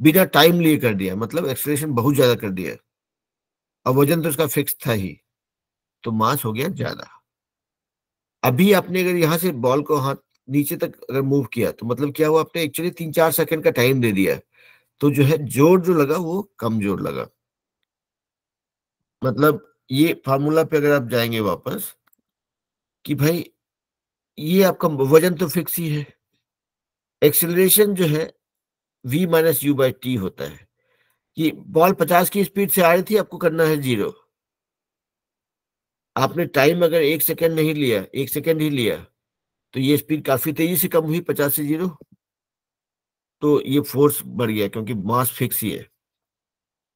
बिना टाइम लिए कर दिया मतलब एक्सेलरेशन बहुत ज्यादा कर दिया और वजन तो उसका फिक्स था ही तो मास हो गया ज्यादा अभी आपने अगर यहां से बॉल को हाथ नीचे तक अगर मूव किया तो मतलब क्या हुआ आपने एक्चुअली तीन चार सेकंड का टाइम दे दिया तो जो है जोर जो लगा वो कम जोर लगा मतलब ये फार्मूला पे अगर आप जाएंगे वापस कि भाई ये आपका वजन तो फिक्स ही है एक्सेलरेशन जो है v minus u by t होता है कि बॉल पचास की स्पीड से आ रही थी आपको करना है जीरो आपने टाइम अगर एक सेकेंड नहीं लिया एक सेकेंड ही लिया तो ये स्पीड काफी तेजी से कम हुई पचास से जीरो तो ये फोर्स बढ़ गया क्योंकि मास फिक्स ही है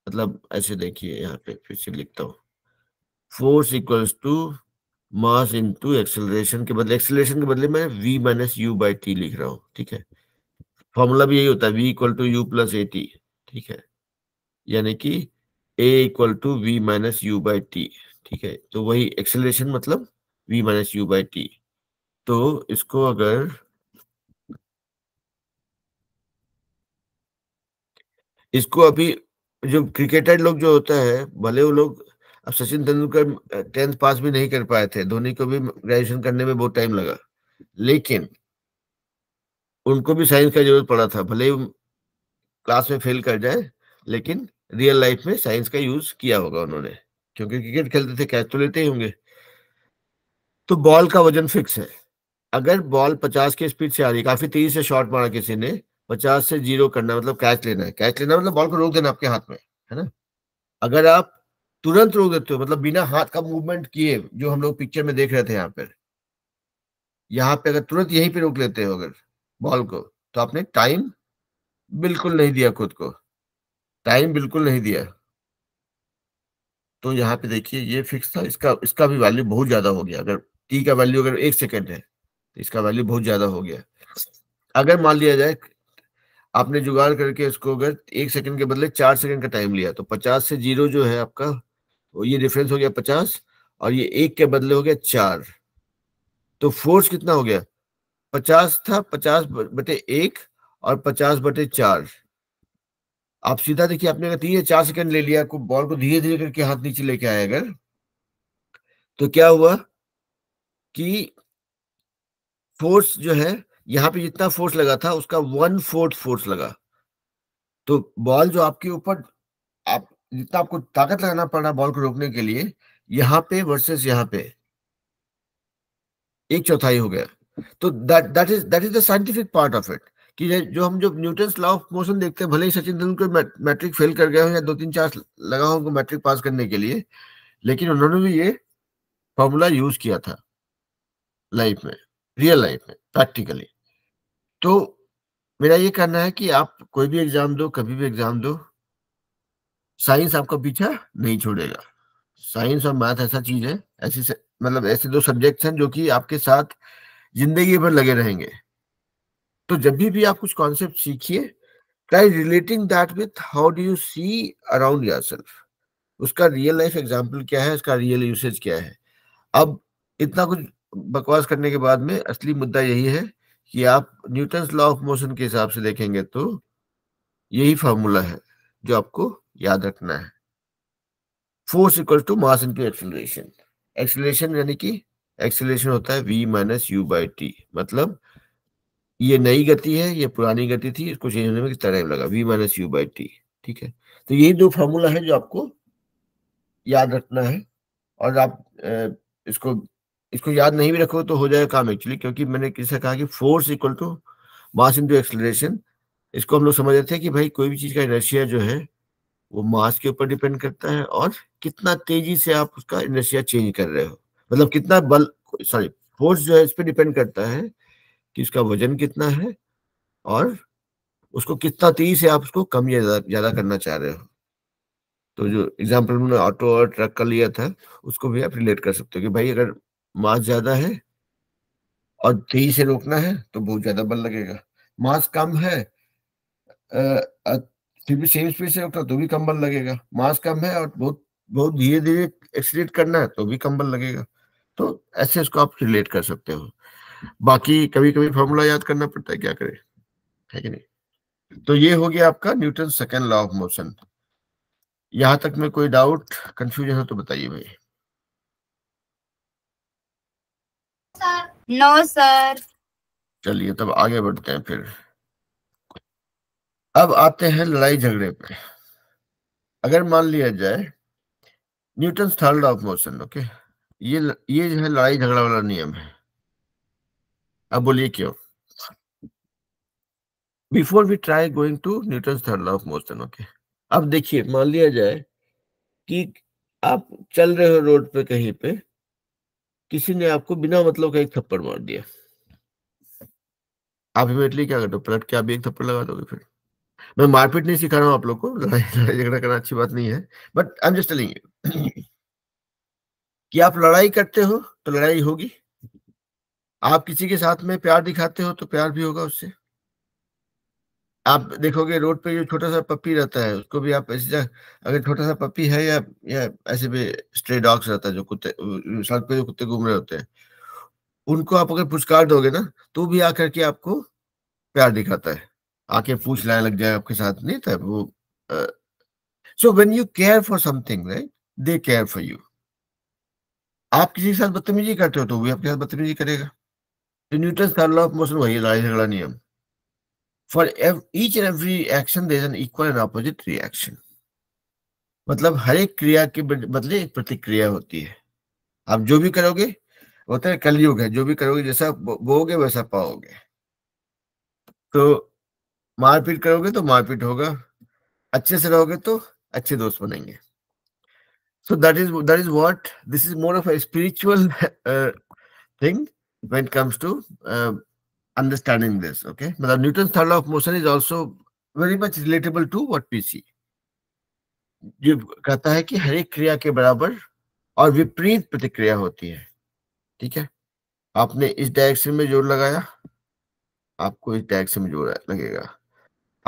मतलब ऐसे देखिए यहाँ पे फिर से लिखता हूँ force equals to mass into acceleration के बदले एक्सेलरेशन के बदले मैं v minus u by t लिख रहा हूँ ठीक है फॉर्मूला भी यही होता है v equal to u plus a t ठीक है यानी कि a equal to v minus u by t ठीक है तो वही एक्सेलरेशन मतलब v minus u by t तो इसको अगर इसको अभी जो क्रिकेटर लोग जो होता है भले वो लोग अब सचिन तेंदुलकर टेंथ पास भी नहीं कर पाए थे धोनी को भी ग्रेजुएशन करने में बहुत टाइम लगा लेकिन उनको भी साइंस का जरूरत पड़ा था भले क्लास में फेल कर जाए लेकिन रियल लाइफ में साइंस का यूज किया होगा उन्होंने क्योंकि क्रिकेट खेलते थे कैच तो लेते ही होंगे तो बॉल का वजन फिक्स है अगर बॉल पचास के स्पीड से आ रही काफी तेजी से शॉट मारा किसी ने पचास से जीरो करना मतलब कैच लेना है कैच लेना मतलब बॉल को रोक देना आपके हाथ में है ना अगर आप तुरंत रोक देते हो मतलब बिना हाथ का मूवमेंट किए जो हम लोग पिक्चर में देख रहे थे यहाँ पर यहाँ पे अगर तुरंत यहीं पे रोक लेते हो अगर बॉल को तो आपने टाइम बिल्कुल नहीं दिया खुद को टाइम बिल्कुल नहीं दिया तो यहाँ पे देखिए ये फिक्स था इसका इसका भी वैल्यू बहुत ज्यादा हो गया अगर टी का वैल्यू अगर एक सेकेंड है तो इसका वैल्यू बहुत ज्यादा हो गया अगर मान लिया जाए आपने जुगाड़ करके इसको अगर एक सेकंड के बदले चार सेकंड का टाइम लिया तो पचास से जीरो जो है आपका तो ये डिफरेंस हो गया पचास और ये एक के बदले हो गया चार तो फोर्स कितना हो गया पचास था पचास बटे एक और पचास बटे चार आप सीधा देखिए आपने अगर तीन या चार सेकंड ले लिया आपको बॉल को धीरे धीरे करके हाथ नीचे लेके आए अगर तो क्या हुआ कि फोर्स जो है यहाँ पे जितना फोर्स लगा था उसका वन फोर्थ फोर्स लगा तो बॉल जो आपके ऊपर जितना आपको ताकत लगाना पड़ रहा बॉल को रोकने के लिए यहाँ पे वर्सेस यहाँ पे एक चौथाई हो गया तो that that is that is the scientific part of it कि जो हम जो न्यूटन लॉ ऑफ मोशन देखते हैं भले ही सचिन तेंदुलकर मैट्रिक फेल कर गए हो या दो तीन चार लगा हो उनको मैट्रिक पास करने के लिए लेकिन उन्होंने भी ये फॉर्मूला यूज किया था लाइफ में रियल लाइफ में प्रैक्टिकली तो मेरा ये कहना है कि आप कोई भी एग्जाम दो कभी भी एग्जाम दो साइंस आपका पीछा नहीं छोड़ेगा साइंस और मैथ ऐसा चीज है ऐसी मतलब ऐसे दो सब्जेक्ट्स हैं जो कि आपके साथ जिंदगी भर लगे रहेंगे तो जब भी भी आप कुछ कॉन्सेप्ट सीखिए try relating that with how do you see around your उसका रियल लाइफ एग्जाम्पल क्या है उसका रियल यूसेज क्या है अब इतना कुछ बकवास करने के बाद में असली मुद्दा यही है कि आप न्यूटन लॉ ऑफ मोशन के हिसाब से देखेंगे तो यही फार्मूला है जो आपको याद रखना है force equal to mass into acceleration acceleration यानी कि एक्सेलरेशन होता है v minus u by t मतलब ये नई गति है ये पुरानी गति थी इसको चेंज होने में किस टाइम लगा v minus u by t ठीक है तो यही दो फॉर्मूला है जो आपको याद रखना है और आप इसको इसको याद नहीं भी रखो तो हो जाएगा काम एक्चुअली क्योंकि मैंने किसे कहा कि force equal to mass into acceleration इसको हम लोग समझ रहे थे कि भाई कोई भी चीज़ का इनर्शिया जो है वो मास के ऊपर डिपेंड करता है और कितना तेजी से आप उसका इनर्शिया चेंज कर रहे हो मतलब कितना बल सॉरी फोर्स जो है इस पर डिपेंड करता है कि उसका वजन कितना है और उसको कितना तेजी से आप उसको कम या ज्यादा करना चाह रहे हो तो जो एग्जाम्पल मैंने ऑटो और ट्रक का लिया था उसको भी आप रिलेट कर सकते हो कि भाई अगर मास ज्यादा है और तेजी से रोकना है तो बहुत ज्यादा बल लगेगा मास कम है फिर भी सेम स्पीड से होता तो भी कंबल लगेगा मास कम है और बहुत बहुत धीरे धीरे एक्सीट करना है तो भी कंबल लगेगा तो ऐसे इसको आप रिलेट कर सकते हो बाकी कभी कभी फॉर्मूला याद करना पड़ता है क्या करें है कि नहीं तो ये हो गया आपका Newton second law of motion यहां तक में कोई डाउट कंफ्यूजन हो तो बताइए भाई नो सर चलिए तब आगे बढ़ते हैं फिर अब आते हैं लड़ाई झगड़े पे अगर मान लिया जाए Newton third of motion okay ये ये जो है लड़ाई झगड़ा वाला नियम है अब बोलिए क्यों before we try going to Newton third of motion okay अब देखिए मान लिया जाए कि आप चल रहे हो रोड पे कहीं पे किसी ने आपको बिना मतलब का एक थप्पड़ मार दिया आप इमेटली क्या करते हो पलट के आप एक थप्पड़ लगा दोगे फिर मैं मारपीट नहीं सिखा रहा हूँ आप लोग को लड़ाई लड़ाई झगड़ा करना अच्छी बात नहीं है but I am just telling you कि आप लड़ाई करते हो तो लड़ाई होगी आप किसी के साथ में प्यार दिखाते हो तो प्यार भी होगा उससे आप देखोगे रोड पे जो छोटा सा पप्पी रहता है उसको भी आप ऐसे अगर छोटा सा पप्पी है या या ऐसे भी स्ट्रे डॉग्स रहता है जो कुत्ते सड़क पे जो कुत्ते घूम रहे होते हैं उनको आप अगर पुरस्कार दोगे ना तो भी आकर के आपको प्यार दिखाता है आके पूछ लाने लग जाए आपके साथ नहीं था वो so when you care for something right they care for you आप किसी के साथ बदतमीजी करते हो तो भी आपके साथ बदतमीजी करेगा न्यूटन का लॉ ऑफ मोशन वही लड़ाई झगड़ा नियम for each and every action there is an equal and opposite reaction मतलब हर एक क्रिया के बदले एक प्रतिक्रिया होती है आप जो भी करोगे होता तो है कलयुग है जो भी करोगे जैसा बोगे वैसा पाओगे तो मारपीट करोगे तो मारपीट होगा अच्छे से रहोगे तो अच्छे दोस्त बनेंगे so that is that is what this is more of a spiritual thing when comes to understanding this okay मतलब Newton third of motion is also very much relatable to what P C जो कहता है कि हर एक क्रिया के बराबर और विपरीत प्रतिक्रिया होती है ठीक है आपने इस डायरेक्शन में जोर लगाया आपको इस डायरेक्शन में जोर लगेगा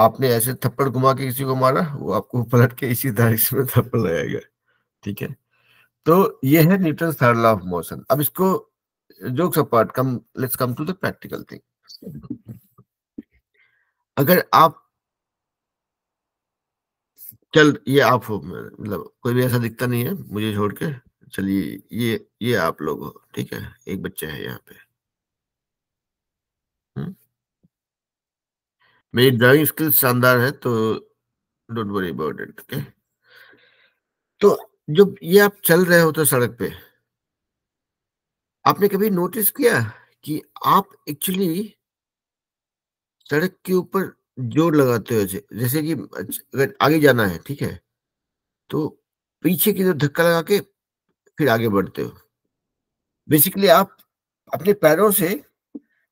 आपने ऐसे थप्पड़ घुमा के किसी को मारा वो आपको पलट के इसी डायरेक्शन में थप्पड़ लगाएगा ठीक है तो ये है Newton third law of motion अब इसको jokes apart come let's come to the practical thing अगर आप चल ये आप हो मतलब कोई भी ऐसा दिखता नहीं है मुझे छोड़ के चलिए ये ये आप लोग हो ठीक है एक बच्चा है यहाँ पे मेरी ड्राइविंग स्किल्स शानदार है तो don't worry about it okay तो जब ये आप चल रहे हो तो सड़क पे आपने कभी नोटिस किया कि आप एक्चुअली सड़क के ऊपर जोर लगाते हो जैसे कि अगर आगे जाना है ठीक है तो पीछे की तरफ तो धक्का लगा के फिर आगे बढ़ते हो बेसिकली आप अपने पैरों से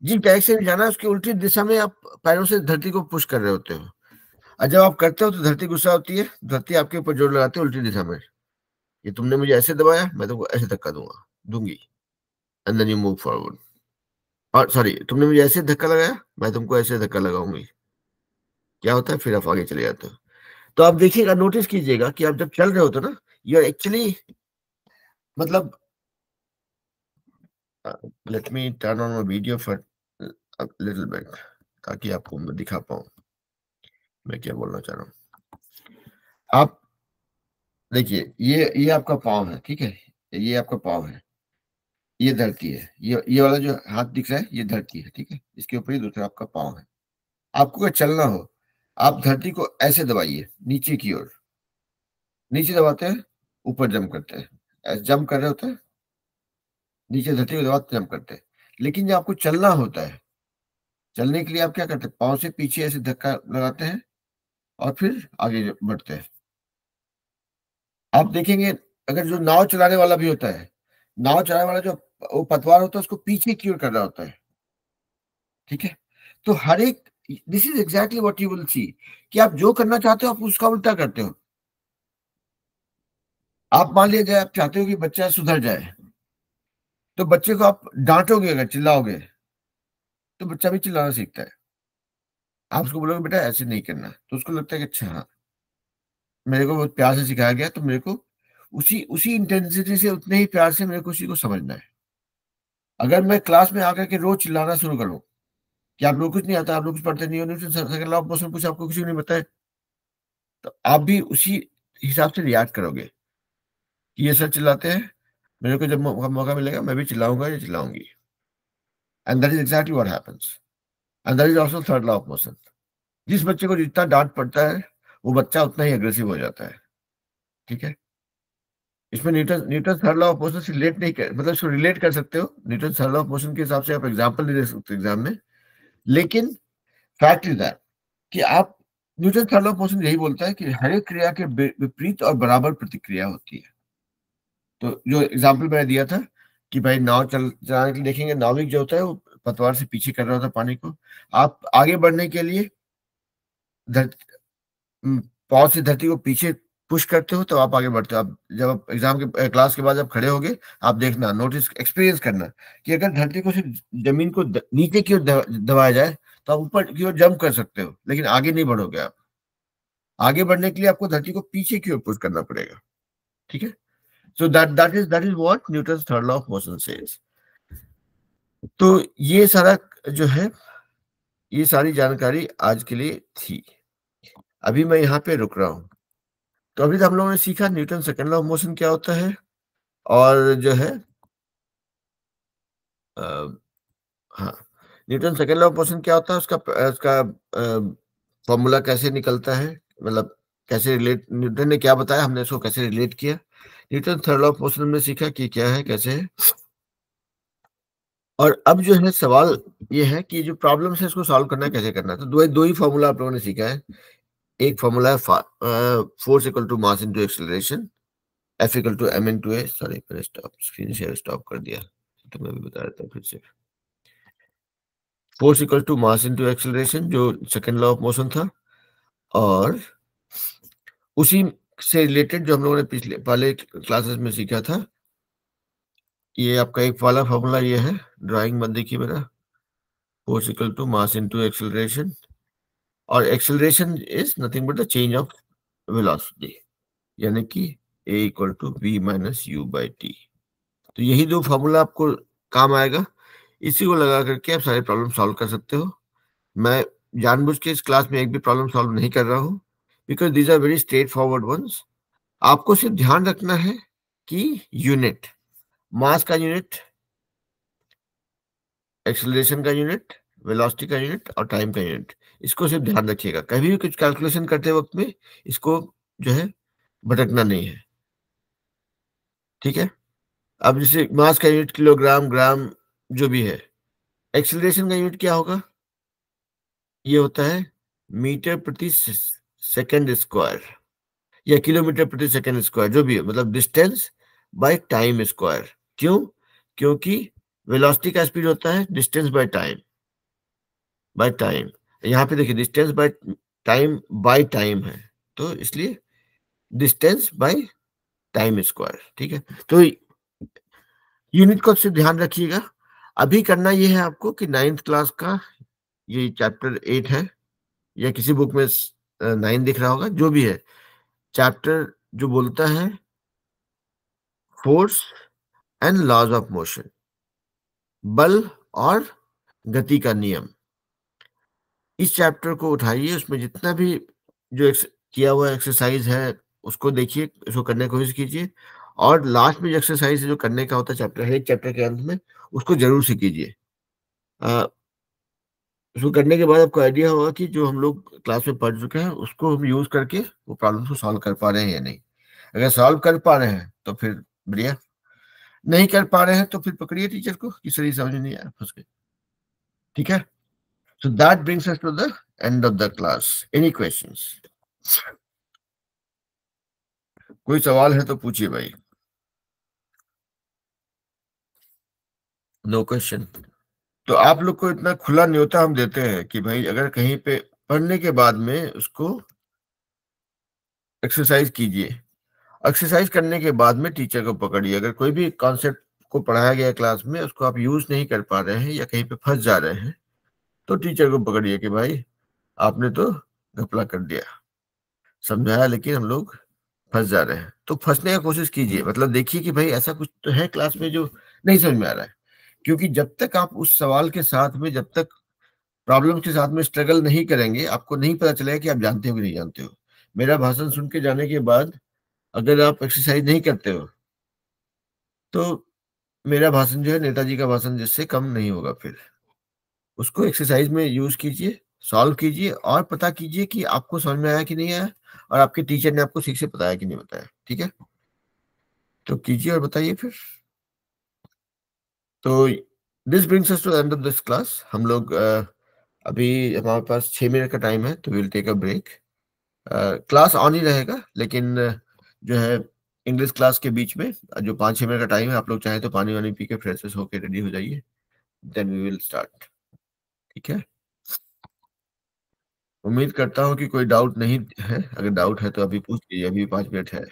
जिस डायरेक्शन में जाना है उसकी उल्टी दिशा में आप पैरों से धरती को पुश कर रहे होते हो और जब आप करते हो तो धरती गुस्सा होती है धरती आपके ऊपर जोर लगाती है उल्टी दिशा में ये तुमने मुझे ऐसे दबाया मैं तुमको ऐसे धक्का दूंगा दूंगी and then you move forward और सॉरी तुमने मुझे ऐसे धक्का लगाया मैं तुमको ऐसे धक्का लगाऊंगी क्या होता है फिर आप आगे चले जाते हो तो आप देखिएगा नोटिस कीजिएगा कि आप जब चल रहे होते हो ना यू आर एक्चुअली मतलब uh, let me turn on my video for uh, a little bit ताकि आपको मैं दिखा पाऊं मैं क्या बोलना चाह रहा हूँ आप देखिए ये ये आपका पाव है ठीक है ये आपका पाव है ये धरती है ये ये वाला जो हाथ दिख रहा है ये धरती है ठीक है इसके ऊपर ही दूसरा आपका पाव है आपको अगर चलना हो आप धरती को ऐसे दबाइए नीचे की ओर नीचे दबाते हैं ऊपर जम करते हैं जम कर रहे होते हैं नीचे धरती के बाद करते हैं लेकिन जब आपको चलना होता है चलने के लिए आप क्या करते हैं पाँव से पीछे ऐसे धक्का लगाते हैं और फिर आगे बढ़ते हैं आप देखेंगे अगर जो नाव चलाने वाला भी होता है नाव चलाने वाला जो वो पतवार होता है उसको पीछे की ओर करना होता है ठीक है तो हर एक this is exactly what you will see कि आप जो करना चाहते हो आप उसका उल्टा करते हो आप मान लीजिए आप चाहते हो कि बच्चा सुधर जाए तो बच्चे को आप डांटोगे अगर चिल्लाओगे तो बच्चा भी चिल्लाना सीखता है आप उसको बोलोगे बेटा ऐसे नहीं करना तो उसको लगता है कि अच्छा हाँ मेरे को बहुत प्यार से सिखाया गया तो मेरे को उसी उसी इंटेंसिटी से उतने ही प्यार से मेरे को उसी को समझना है अगर मैं क्लास में आकर के रोज चिल्लाना शुरू करूँ कि आप लोग कुछ नहीं आता आप लोग कुछ पढ़ते नहीं हो न्यूटन कुछ आपको कुछ नहीं बताए तो आप भी उसी हिसाब से रियाज करोगे कि ये सर चिल्लाते हैं मेरे को जब मौका मिलेगा मैं भी चिल्लाऊंगा या चिल्लाऊंगी and that is exactly what happens and that is also third law of motion जिस बच्चे को जितना डांट पड़ता है वो बच्चा उतना ही अग्रेसिव हो जाता है ठीक है इसमें Newton Newton third law of motion से रिलेट नहीं कर मतलब इसको रिलेट कर सकते हो Newton third law of motion के हिसाब से आप एग्जाम्पल नहीं दे सकते एग्जाम में लेकिन फैक्ट इज दैट कि आप Newton third law of motion यही बोलता है कि हर एक क्रिया के विपरीत और बराबर प्रतिक्रिया होती है तो जो एग्जाम्पल मैंने दिया था कि भाई नाव चल चलाने के लिए देखेंगे नाविक जो होता है वो पतवार से पीछे कर रहा था पानी को आप आगे बढ़ने के लिए पाव से धरती को पीछे पुश करते हो तो आप आगे बढ़ते हो आप जब आप एग्जाम के क्लास के बाद जब खड़े होगे आप देखना नोटिस एक्सपीरियंस करना कि अगर धरती को सिर्फ जमीन को द, नीचे की ओर दबाया जाए तो आप ऊपर की ओर जंप कर सकते हो लेकिन आगे नहीं बढ़ोगे आप आगे बढ़ने के लिए आपको धरती को पीछे की ओर पुश करना पड़ेगा ठीक है so that that is that is what Newton third law of motion says तो ये सारा जो है ये सारी जानकारी आज के लिए थी अभी मैं यहाँ पे रुक रहा हूँ तो अभी तो हम लोगों ने सीखा Newton second law of motion क्या होता है और जो है हाँ Newton second law of motion क्या होता है उसका उसका फॉर्मूला कैसे निकलता है मतलब कैसे रिलेट न्यूटन ने क्या बताया हमने उसको कैसे रिलेट किया न्यूटन थर्ड ऑफ मोशन में सीखा कि क्या है कैसे है और अब जो है सवाल ये है कि जो प्रॉब्लम है इसको सॉल्व करना कैसे करना है तो दो दो ही फॉर्मूला आप लोगों ने सीखा है एक फॉर्मूला है force equal to mass into acceleration F equal to M into A sorry पहले स्टॉप स्क्रीन शेयर स्टॉप कर दिया तो मैं भी बता देता हूँ फिर से force equal to mass into acceleration जो सेकंड लॉ ऑफ मोशन था और उसी से रिलेटेड जो हम लोगों ने पिछले पहले क्लासेस में सीखा था ये आपका एक वाला फॉर्मूला ये है ड्राइंग मत देखिए मेरा force equal to mass into acceleration और acceleration is nothing but the change of velocity यानी कि a equal to b minus u by t तो यही दो फॉर्मूला आपको काम आएगा इसी को लगा करके आप सारे प्रॉब्लम सॉल्व कर सकते हो मैं जानबूझ के इस क्लास में एक भी प्रॉब्लम सॉल्व नहीं कर रहा हूँ because these are very straight forward once आपको सिर्फ ध्यान रखना है कि यूनिट मास का यूनिट एक्सलेशन का यूनिट वेलोसिटी का यूनिट और टाइम का यूनिट इसको सिर्फ ध्यान रखिएगा कभी भी कुछ कैलकुलेशन करते वक्त में इसको जो है भटकना नहीं है ठीक है अब जैसे मास का यूनिट किलोग्राम ग्राम जो भी है एक्सलेशन का यूनिट क्या होगा ये होता है मीटर प्रति सेकेंड स्क्वायर या किलोमीटर प्रति सेकेंड स्क्वायर जो भी है मतलब डिस्टेंस बाय टाइम स्क्वायर क्यों क्योंकि वेलोसिटी का स्पीड होता है distance by time by time यहां पे देखिए distance by time by time है तो इसलिए डिस्टेंस बाय टाइम स्क्वायर ठीक है तो यूनिट को सिर्फ ध्यान रखिएगा अभी करना ये है आपको कि नाइन्थ क्लास का ये चैप्टर एट है या किसी बुक में नाइन दिख रहा होगा जो भी है चैप्टर जो बोलता है force and laws of motion बल और गति का नियम इस चैप्टर को उठाइए उसमें जितना भी जो किया हुआ एक्सरसाइज है उसको देखिए उसको करने की कोशिश कीजिए और लास्ट में जो एक्सरसाइज जो करने का होता है चैप्टर है चैप्टर के अंत में उसको जरूर से कीजिए उसको करने के बाद आपको आइडिया होगा कि जो हम लोग क्लास में पढ़ चुके हैं उसको हम यूज करके वो प्रॉब्लम को सॉल्व कर पा रहे हैं या नहीं अगर सॉल्व कर पा रहे हैं तो फिर बढ़िया नहीं कर पा रहे हैं तो फिर पकड़िए टीचर को कि सर समझ नहीं आया फंस गए ठीक है so that brings us to the end of the class any question कोई सवाल है तो पूछिए भाई नो no क्वेश्चन तो आप लोग को इतना खुला न्योता हम देते हैं कि भाई अगर कहीं पे पढ़ने के बाद में उसको एक्सरसाइज कीजिए एक्सरसाइज करने के बाद में टीचर को पकड़िए अगर कोई भी कॉन्सेप्ट को पढ़ाया गया क्लास में उसको आप यूज नहीं कर पा रहे हैं या कहीं पे फंस जा रहे हैं तो टीचर को पकड़िए कि भाई आपने तो घपला कर दिया समझाया लेकिन हम लोग फंस जा रहे हैं तो फंसने की कोशिश कीजिए मतलब देखिए कि भाई ऐसा कुछ तो है क्लास में जो नहीं समझ में आ रहा है क्योंकि जब तक आप उस सवाल के साथ में जब तक प्रॉब्लम के साथ में स्ट्रगल नहीं करेंगे आपको नहीं पता चलेगा कि आप जानते हो कि नहीं जानते हो मेरा भाषण सुन के जाने के बाद अगर आप एक्सरसाइज नहीं करते हो तो मेरा भाषण जो है नेताजी का भाषण जिससे कम नहीं होगा फिर उसको एक्सरसाइज में यूज कीजिए सॉल्व कीजिए और पता कीजिए कि आपको समझ में आया कि नहीं आया और आपके टीचर ने आपको ठीक से बताया कि नहीं बताया ठीक है तो कीजिए और बताइए फिर तो this brings us to end of this class हम लोग uh, अभी हमारे पास छः मिनट का टाइम है तो will take a break class on ही रहेगा लेकिन जो है इंग्लिश क्लास के बीच में जो पाँच छः मिनट का टाइम है आप लोग चाहें तो पानी वानी पी के फ्रेशेस होके रेडी हो जाइए देन वी विल स्टार्ट ठीक है उम्मीद करता हूँ कि कोई डाउट नहीं है अगर डाउट है तो अभी पूछ लीजिए अभी पाँच मिनट है